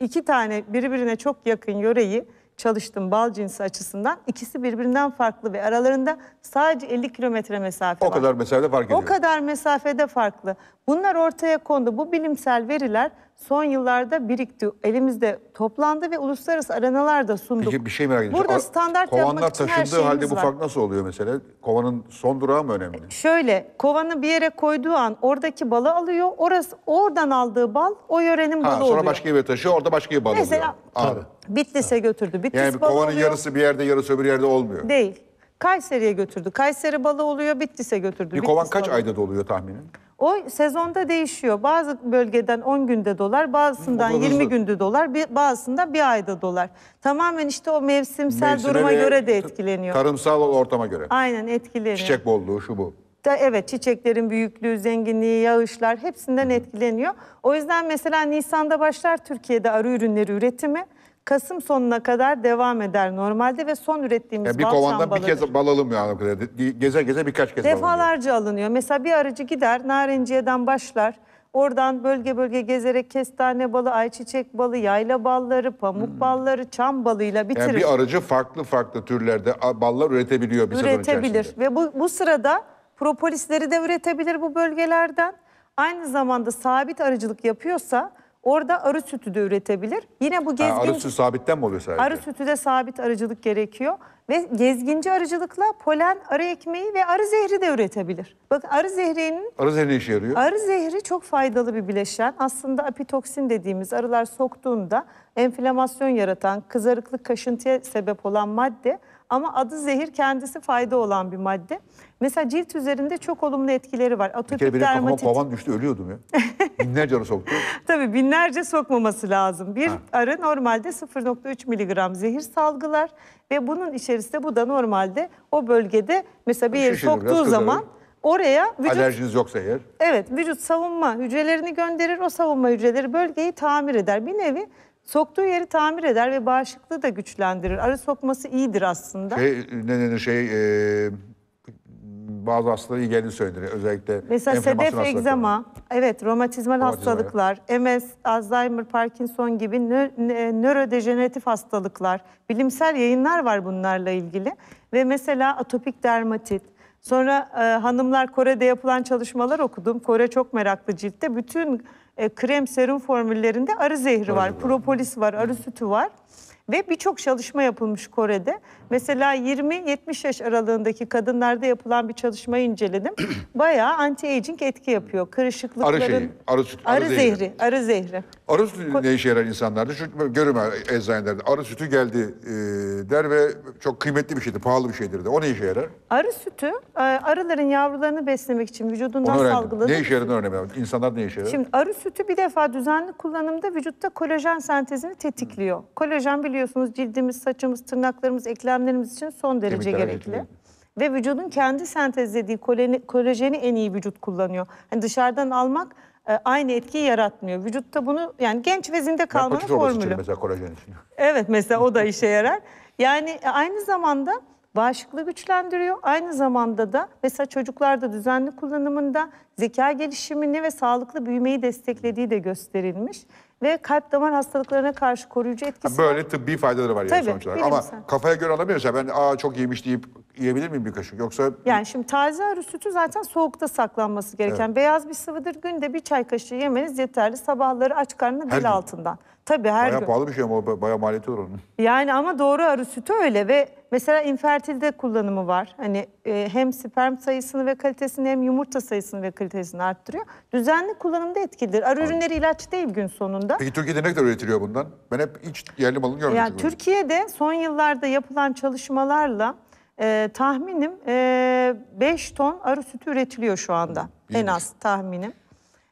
Speaker 3: İki tane birbirine çok yakın yöreyi çalıştım bal cinsi açısından. İkisi birbirinden farklı ve aralarında sadece 50 kilometre mesafe o var. O kadar
Speaker 1: mesafede fark ediyor. O
Speaker 3: kadar mesafede farklı. Bunlar ortaya kondu. Bu bilimsel veriler son yıllarda birikti. Elimizde toplandı ve uluslararası arenalarda sunduk.
Speaker 1: Peki bir şey merak ediyorum. Burada standart Kovanlar taşındığı halde bu var. fark nasıl oluyor mesela? Kovanın son durağı mı önemli? E,
Speaker 3: şöyle kovanı bir yere koyduğu an oradaki balı alıyor. Orası oradan aldığı bal o yörenin balı ha, sonra oluyor. Sonra başka
Speaker 1: bir yere taşıyor orada başka bir bal mesela, oluyor. Mesela
Speaker 3: Bitlis'e götürdü. Bitlis yani kovanın oluyor. yarısı
Speaker 1: bir yerde yarısı öbür yerde olmuyor.
Speaker 3: Değil. Kayseri'ye götürdü. Kayseri balı oluyor, Bitlis'e götürdü. Bir kovan kaç ayda
Speaker 1: doluyor tahminin?
Speaker 3: O sezonda değişiyor. Bazı bölgeden 10 günde dolar, bazısından Hı, 20 günde dolar, bazısında bir ayda dolar. Tamamen işte o mevsimsel Mevsime duruma göre de etkileniyor.
Speaker 1: Tarımsal ortama göre.
Speaker 3: Aynen etkileniyor. Çiçek bolluğu şu bu. Da, evet çiçeklerin büyüklüğü, zenginliği, yağışlar hepsinden etkileniyor. O yüzden mesela Nisan'da başlar Türkiye'de arı ürünleri üretimi. Kasım sonuna kadar devam eder normalde ve son ürettiğimiz Yani bir bal kovandan bir kez
Speaker 1: bal alınmıyor anladığım kadarıyla. Geze geze birkaç kez bal alınıyor.
Speaker 3: defalarca alınıyor. Mesela bir aracı gider Narenciye'den başlar. Oradan bölge bölge gezerek kestane balı, ayçiçek balı, yayla balları, pamuk hmm. balları, çam balıyla bitirir. Yani bir
Speaker 1: aracı farklı farklı türlerde ballar üretebiliyor bir sezon üretebilir
Speaker 3: ve bu bu sırada propolisleri de üretebilir bu bölgelerden. Aynı zamanda sabit arıcılık yapıyorsa Orada arı sütü de üretebilir. Yine bu gezginci arı sütü
Speaker 1: sabitten mi oluyor sadece? Arı
Speaker 3: sütü de sabit arıcılık gerekiyor. Ve gezginci arıcılıkla polen, arı ekmeği ve arı zehri de üretebilir. Bak arı zehrinin...
Speaker 1: Arı zehri ne işe yarıyor? Arı
Speaker 3: zehri çok faydalı bir bileşen. Aslında apitoksin dediğimiz arılar soktuğunda enflamasyon yaratan, kızarıklık, kaşıntıya sebep olan madde. Ama adı zehir kendisi fayda olan bir madde. Mesela cilt üzerinde çok olumlu etkileri var. Atopik bir kere benim dermatit... kafama düştü
Speaker 1: ölüyordum ya. binlerce arı soktu.
Speaker 3: Tabii binlerce sokmaması lazım. Bir ha. arı normalde 0.3 miligram zehir salgılar ve bunun içerisinde bu da normalde o bölgede mesela bir yeri soktuğu zaman oraya vücut,
Speaker 1: alerjiniz yoksa eğer.
Speaker 3: Evet vücut savunma hücrelerini gönderir o savunma hücreleri bölgeyi tamir eder. Bir nevi soktuğu yeri tamir eder ve bağışıklığı da güçlendirir. Arı sokması iyidir aslında. Şey,
Speaker 1: e, ne denir şey e, bazı hastaları iyi geldiğini söyleniyor. Özellikle Mesela sedef, egzama,
Speaker 3: evet romatizmal hastalıklar, MS, Alzheimer, Parkinson gibi nö, nörodejeneratif hastalıklar. Bilimsel yayınlar var bunlarla ilgili. Ve mesela atopik dermatit, Sonra e, hanımlar Kore'de yapılan çalışmalar okudum. Kore çok meraklı ciltte. Bütün e, krem serum formüllerinde arı zehri var, propolis var, arı sütü var. Ve birçok çalışma yapılmış Kore'de. Mesela 20-70 yaş aralığındaki kadınlarda yapılan bir çalışmayı inceledim. Bayağı anti-aging etki yapıyor. Kırışıklıkların... Arı, şeyi,
Speaker 1: arı, süt, arı, arı zehri. zehri.
Speaker 3: Arı zehri.
Speaker 1: Arı sütü Ko ne işe yarar insanlarda? Şu görüyorum eczanelerde. Arı sütü geldi e, der ve çok kıymetli bir şeydi, pahalı bir şeydir de. O ne işe yarar?
Speaker 3: Arı sütü e, arıların yavrularını beslemek için vücudundan salgıladığı... Ne işe yaradığını
Speaker 1: öğrenemedim. İnsanlar ne işe yarar? Şimdi
Speaker 3: arı sütü bir defa düzenli kullanımda vücutta kolajen sentezini tetikliyor. Kolajen biliyorsunuz biliyorsunuz cildimiz, saçımız, tırnaklarımız, eklemlerimiz için son derece Kemikler gerekli. Ve vücudun kendi sentezlediği kolajeni en iyi vücut kullanıyor. Yani dışarıdan almak e, aynı etkiyi yaratmıyor. Vücutta bunu yani genç ve zinde kalmanın formülü. mesela kolajen için. Evet mesela o da işe yarar. Yani e, aynı zamanda bağışıklığı güçlendiriyor. Aynı zamanda da mesela çocuklarda düzenli kullanımında zeka gelişimini ve sağlıklı büyümeyi desteklediği de gösterilmiş ve kalp damar hastalıklarına karşı koruyucu etkisi var. Böyle
Speaker 1: tıbbi faydaları var yani Tabii, sonuç olarak. Ama kafaya göre alamıyorsa ben aa çok iyiymiş deyip yiyebilir miyim bir kaşık? Yoksa
Speaker 3: Yani şimdi taze arı sütü zaten soğukta saklanması gereken beyaz bir sıvıdır. Günde bir çay kaşığı yemeniz yeterli. Sabahları aç karnına dil altından. Tabii her bayağı gün. pahalı bir
Speaker 1: şey ama o baya maliyeti var onun.
Speaker 3: Yani ama doğru arı sütü öyle ve Mesela infertilde kullanımı var. Hani e, hem sperm sayısını ve kalitesini hem yumurta sayısını ve kalitesini arttırıyor. Düzenli kullanımda etkilidir. Arı ürünleri ilaç değil gün sonunda. Peki Türkiye'de ne kadar üretiliyor
Speaker 1: bundan? Ben hep hiç yerli malını görmedim. Yani
Speaker 3: Türkiye'de son yıllarda yapılan çalışmalarla e, tahminim 5 e, ton arı sütü üretiliyor şu anda. İyiymiş. Hmm, en az tahminim.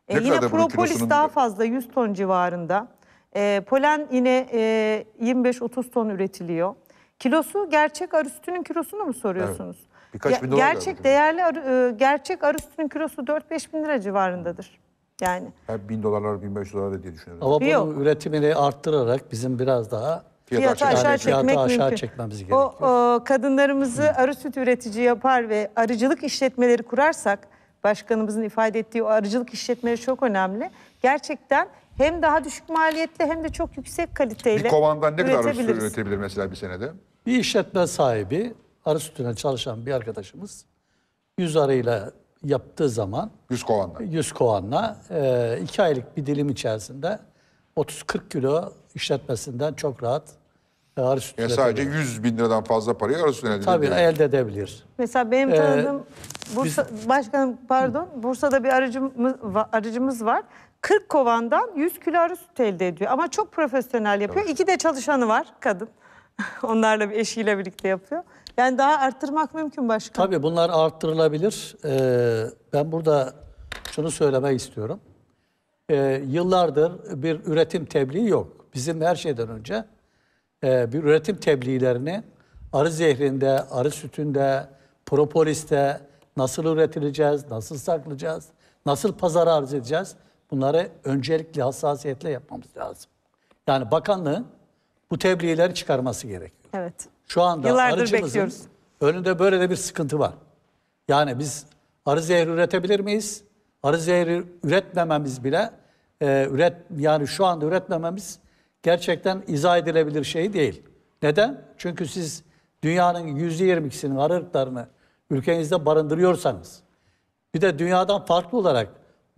Speaker 3: e, yine propolis kilosunun... daha fazla 100 ton civarında. E, polen yine e, 25-30 ton üretiliyor. Kilosu gerçek arı sütünün kilosunu mu soruyorsunuz? Evet. Birkaç bin dolar. Gerçek değerli arı, e, gerçek arüstünün kilosu 4-5 bin lira civarındadır. Yani.
Speaker 1: Hep bin dolarlar, bin beş dolar
Speaker 2: diye düşünüyorum. Ama bunun Yok. üretimini arttırarak bizim biraz daha fiyatı, fiyatı aşağı, aşağı, çekmek fiyatı aşağı çekmemiz gerekiyor.
Speaker 3: O, o kadınlarımızı Hı. arı süt üretici yapar ve arıcılık işletmeleri kurarsak, başkanımızın ifade ettiği o arıcılık işletmeleri çok önemli. Gerçekten hem daha düşük maliyetli hem de çok yüksek kaliteyle Bir kovandan ne kadar arı sütü
Speaker 2: üretebilir mesela bir senede? Bir işletme sahibi, arı sütüne çalışan bir arkadaşımız yüz arıyla yaptığı zaman yüz kovanla, yüz kovanla e, iki aylık bir dilim içerisinde 30-40 kilo işletmesinden çok rahat e, arı sütü Yani sadece 100
Speaker 1: bin liradan fazla parayı arı sütüne elde Tabii edebilir. elde edebilir.
Speaker 3: Mesela benim tanıdığım Bursa, başkanım pardon Bursa'da bir arıcımız, arıcımız var. 40 kovandan 100 kilo arı sütü elde ediyor ama çok profesyonel yapıyor. İki de çalışanı var kadın. Onlarla
Speaker 2: bir eşiyle birlikte yapıyor. Yani daha arttırmak mümkün başka. Tabii bunlar arttırılabilir. Ee, ben burada şunu söylemek istiyorum. Ee, yıllardır bir üretim tebliği yok. Bizim her şeyden önce e, bir üretim tebliğlerini arı zehrinde, arı sütünde, propoliste nasıl üretileceğiz, nasıl saklayacağız, nasıl pazara arz edeceğiz? Bunları öncelikli hassasiyetle yapmamız lazım. Yani bakanlığın bu tebliğleri çıkarması gerekiyor. Evet. Şu anda Yıllardır arıcımızın bekliyoruz. önünde böyle de bir sıkıntı var. Yani biz arı zehri üretebilir miyiz? Arı zehri üretmememiz bile e, üret yani şu anda üretmememiz gerçekten izah edilebilir şey değil. Neden? Çünkü siz dünyanın %22'sinin arı ırklarını ülkenizde barındırıyorsanız bir de dünyadan farklı olarak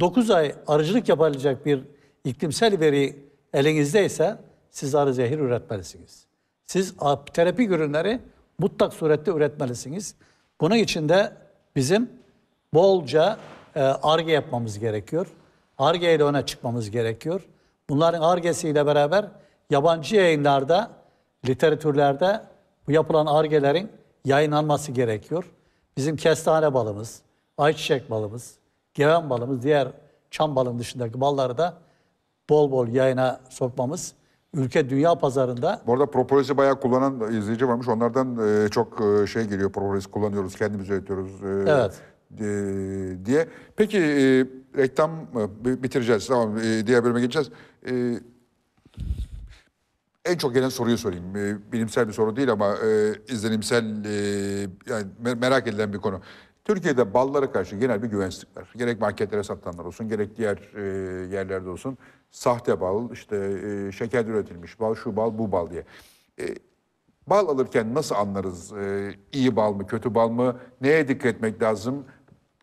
Speaker 2: 9 ay arıcılık yapabilecek bir iklimsel veri elinizde ise siz arı zehir üretmelisiniz. Siz terapi ürünleri mutlak surette üretmelisiniz. Bunun için de bizim bolca e, arge yapmamız gerekiyor. Arge ile öne çıkmamız gerekiyor. Bunların argesiyle beraber yabancı yayınlarda, literatürlerde bu yapılan argelerin yayınlanması gerekiyor. Bizim kestane balımız, ayçiçek balımız, geven balımız, diğer çam balım dışındaki balları da bol bol yayına sokmamız ülke dünya pazarında.
Speaker 1: Bu arada propolisi bayağı kullanan izleyici varmış. Onlardan e, çok e, şey geliyor Propolis kullanıyoruz, kendimiz üretiyoruz. E, evet. E, diye. Peki e, reklam e, bitireceğiz. Tamam e, diğer bölüme geçeceğiz. E, en çok gelen soruyu sorayım. E, bilimsel bir soru değil ama e, izlenimsel e, yani merak edilen bir konu. Türkiye'de ballara karşı genel bir güvensizlik var. Gerek marketlere satılanlar olsun, gerek diğer e, yerlerde olsun. Sahte bal, işte e, şeker üretilmiş bal, şu bal, bu bal diye. E, bal alırken nasıl anlarız? E, iyi bal mı, kötü bal mı? Neye dikkat etmek lazım?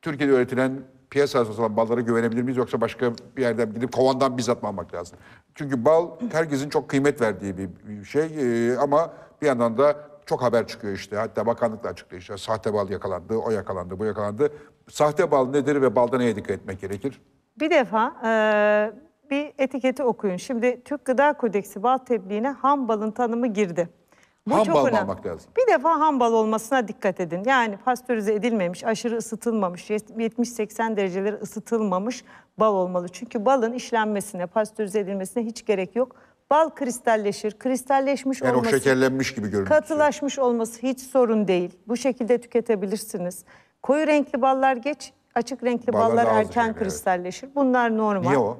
Speaker 1: Türkiye'de üretilen piyasa olan ballara güvenebilir miyiz yoksa başka bir yerden gidip kovandan bizzat mı almak lazım? Çünkü bal herkesin çok kıymet verdiği bir şey e, ama bir yandan da çok haber çıkıyor işte. Hatta bakanlık da açıklıyor işte. Sahte bal yakalandı, o yakalandı, bu yakalandı. Sahte bal nedir ve balda neye dikkat etmek gerekir?
Speaker 3: Bir defa e, bir etiketi okuyun. Şimdi Türk Gıda Kodeksi bal tebliğine ham balın tanımı girdi. Bu ham çok bal önemli. almak lazım. Bir defa ham bal olmasına dikkat edin. Yani pastörize edilmemiş, aşırı ısıtılmamış, 70-80 dereceleri ısıtılmamış bal olmalı. Çünkü balın işlenmesine, pastörize edilmesine hiç gerek yok. Bal kristalleşir. Kristalleşmiş yani olması. o şekerlenmiş gibi görünüyor. Katılaşmış olması hiç sorun değil. Bu şekilde tüketebilirsiniz. Koyu renkli ballar geç, açık renkli ballar, ballar erken yani, kristalleşir. Evet. Bunlar normal. Niye o?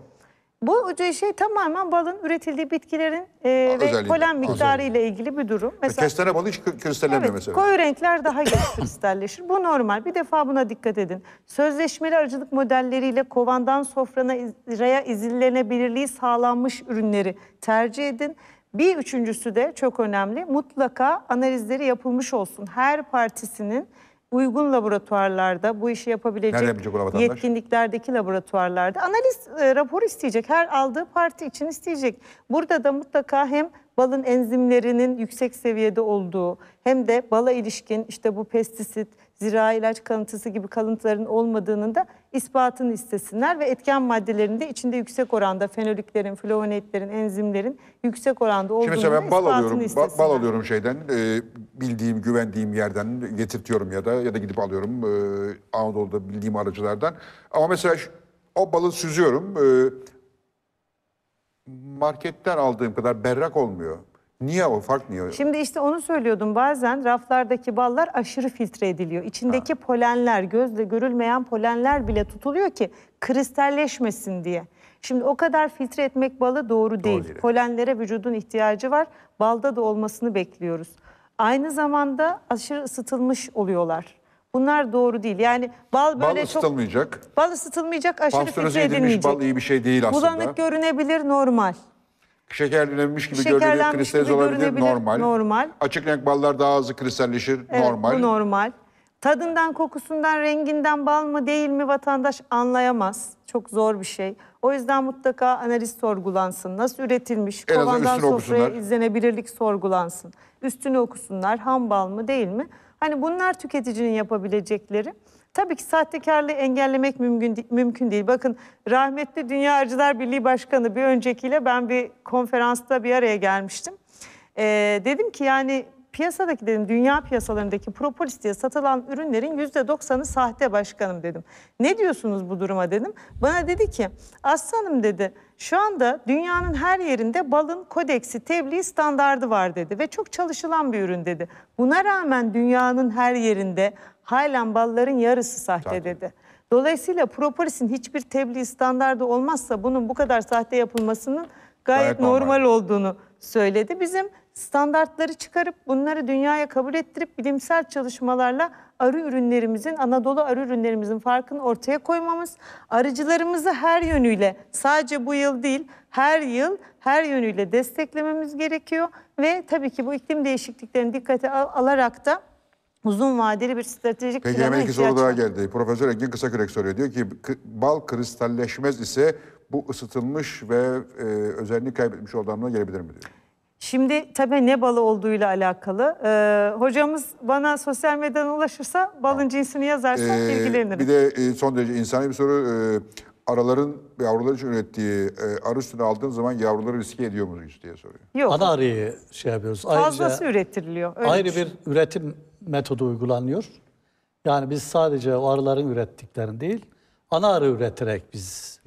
Speaker 3: Bu şey tamamen balın üretildiği bitkilerin e, ve polen miktarı ile ilgili bir durum. E, mesela, Kestane
Speaker 1: balı hiç kri- kristallenmiyor evet, mesela. koyu
Speaker 3: renkler daha geç kristalleşir. Bu normal. Bir defa buna dikkat edin. Sözleşmeli arıcılık modelleriyle kovandan sofrana raya izillenebilirliği sağlanmış ürünleri tercih edin. Bir üçüncüsü de çok önemli. Mutlaka analizleri yapılmış olsun. Her partisinin uygun laboratuvarlarda bu işi yapabilecek yetkinliklerdeki laboratuvarlarda analiz e, raporu isteyecek. Her aldığı parti için isteyecek. Burada da mutlaka hem balın enzimlerinin yüksek seviyede olduğu hem de bala ilişkin işte bu pestisit, zira ilaç kalıntısı gibi kalıntıların olmadığının da ispatını istesinler ve etken maddelerinde içinde yüksek oranda fenoliklerin, flavonoidlerin, enzimlerin yüksek oranda olduğunu Şimdi mesela ben bal alıyorum,
Speaker 1: ba bal alıyorum şeyden e, bildiğim, güvendiğim yerden getirtiyorum ya da ya da gidip alıyorum e, Anadolu'da bildiğim aracılardan. Ama mesela o balı süzüyorum. E, marketten aldığım kadar berrak olmuyor. Niye o fark niye? Şimdi
Speaker 3: işte onu söylüyordum bazen raflardaki ballar aşırı filtre ediliyor. İçindeki ha. polenler, gözle görülmeyen polenler bile tutuluyor ki kristalleşmesin diye. Şimdi o kadar filtre etmek balı doğru değil. Doğru değil. Polenlere vücudun ihtiyacı var. Balda da olmasını bekliyoruz. Aynı zamanda aşırı ısıtılmış oluyorlar. Bunlar doğru değil. Yani bal böyle bal çok... ısıtılmayacak. Bal ısıtılmayacak, aşırı filtre edilmeyecek. bal iyi bir şey değil aslında. Bulanık görünebilir, normal.
Speaker 1: Şekerlenmiş gibi görünebilir, kristalize olabilir, normal. normal. Açık renk ballar daha hızlı kristalleşir, evet, normal. bu
Speaker 3: normal. Tadından, kokusundan, renginden bal mı değil mi vatandaş anlayamaz. Çok zor bir şey. O yüzden mutlaka analiz sorgulansın. Nasıl üretilmiş, en kovandan sofraya okusunlar. izlenebilirlik sorgulansın. Üstünü okusunlar, ham bal mı değil mi? Hani bunlar tüketicinin yapabilecekleri. Tabii ki sahtekarlığı engellemek mümkün, mümkün değil. Bakın rahmetli Dünya Arıcılar Birliği Başkanı bir öncekiyle ben bir konferansta bir araya gelmiştim. Ee, dedim ki yani piyasadaki dedim dünya piyasalarındaki propolis diye satılan ürünlerin yüzde doksanı sahte başkanım dedim. Ne diyorsunuz bu duruma dedim. Bana dedi ki aslanım dedi şu anda dünyanın her yerinde balın kodeksi tebliğ standardı var dedi ve çok çalışılan bir ürün dedi. Buna rağmen dünyanın her yerinde halen balların yarısı sahte Zaten. dedi. Dolayısıyla propolisin hiçbir tebliğ standardı olmazsa bunun bu kadar sahte yapılmasının gayet, gayet normal. normal olduğunu söyledi. Bizim standartları çıkarıp bunları dünyaya kabul ettirip bilimsel çalışmalarla arı ürünlerimizin, Anadolu arı ürünlerimizin farkını ortaya koymamız, arıcılarımızı her yönüyle sadece bu yıl değil her yıl her yönüyle desteklememiz gerekiyor ve tabii ki bu iklim değişikliklerini dikkate al alarak da uzun vadeli bir stratejik Peki, plana ihtiyaç soru daha
Speaker 1: geldi. Profesör Engin Kısakürek soruyor. Diyor ki bal kristalleşmez ise bu ısıtılmış ve e, özelliği kaybetmiş olan gelebilir mi diyor.
Speaker 3: Şimdi tabii ne balı olduğuyla alakalı. Ee, hocamız bana sosyal medyadan ulaşırsa balın cinsini yazarsa ee, ilgilenirim. Bir de
Speaker 1: e, son derece insani bir soru. Ee, araların yavrular için ürettiği e, arı sütünü aldığın zaman yavruları riske ediyor muyuz diye
Speaker 3: soruyor.
Speaker 2: Yok. Ana arıyı şey yapıyoruz. Fazlası Ayrıca,
Speaker 3: ürettiriliyor. Öyle ayrı düşün.
Speaker 2: bir üretim metodu uygulanıyor. Yani biz sadece o arıların ürettiklerini değil, ana arı üreterek biz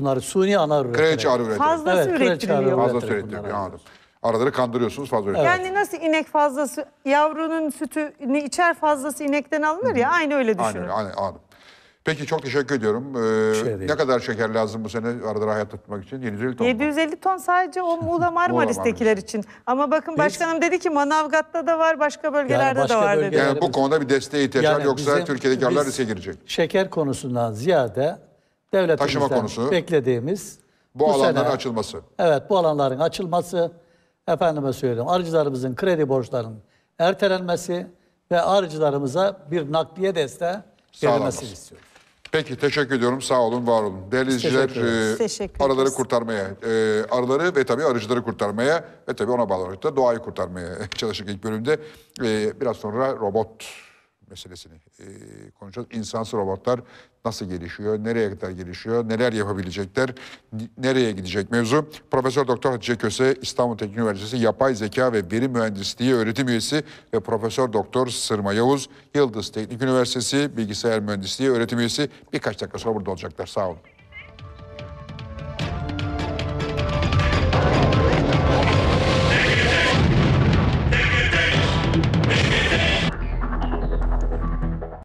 Speaker 2: bunları suni ana arı üreterek. Kreç arı üreterek. Fazlası evet, ürettiriliyor. Fazlası üreterek. Fazlası üreterek. Araları kandırıyorsunuz fazla öyle. Yani
Speaker 3: nasıl inek fazlası, yavrunun sütü içer fazlası inekten alınır ya aynı öyle düşünün. Aynen öyle, aynen
Speaker 1: Peki çok teşekkür ediyorum. Ee, ne kadar şeker lazım bu sene araları hayatta tutmak için? 750 ton.
Speaker 3: 750 ton sadece o Muğla Marmaris'tekiler için. Ama bakın başkanım dedi ki Manavgat'ta da var, başka
Speaker 2: bölgelerde başka de var dedi. Yani bu konuda
Speaker 1: bir desteğe ihtiyaç var yoksa Türkiye'deki arılar biz- riske girecek.
Speaker 2: Şeker konusundan ziyade devletimizden Taşıma konusu. beklediğimiz Bu, alanların sene- açılması. Evet bu alanların açılması efendime söyleyeyim arıcılarımızın kredi borçlarının ertelenmesi ve arıcılarımıza bir nakliye desteği verilmesini istiyorum.
Speaker 1: Peki teşekkür ediyorum. Sağ olun, var olun. Değerli izleyiciler e, araları kurtarmaya, e, araları ve tabii arıcıları kurtarmaya ve tabii ona bağlı olarak da doğayı kurtarmaya çalıştık ilk bölümde. E, biraz sonra robot meselesini e, konuşacağız. İnsansız robotlar nasıl gelişiyor, nereye kadar gelişiyor, neler yapabilecekler, nereye gidecek mevzu. Profesör Doktor Hatice Köse, İstanbul Teknik Üniversitesi Yapay Zeka ve Veri Mühendisliği öğretim üyesi ve Profesör Doktor Sırma Yavuz, Yıldız Teknik Üniversitesi Bilgisayar Mühendisliği öğretim üyesi birkaç dakika sonra burada olacaklar. Sağ olun.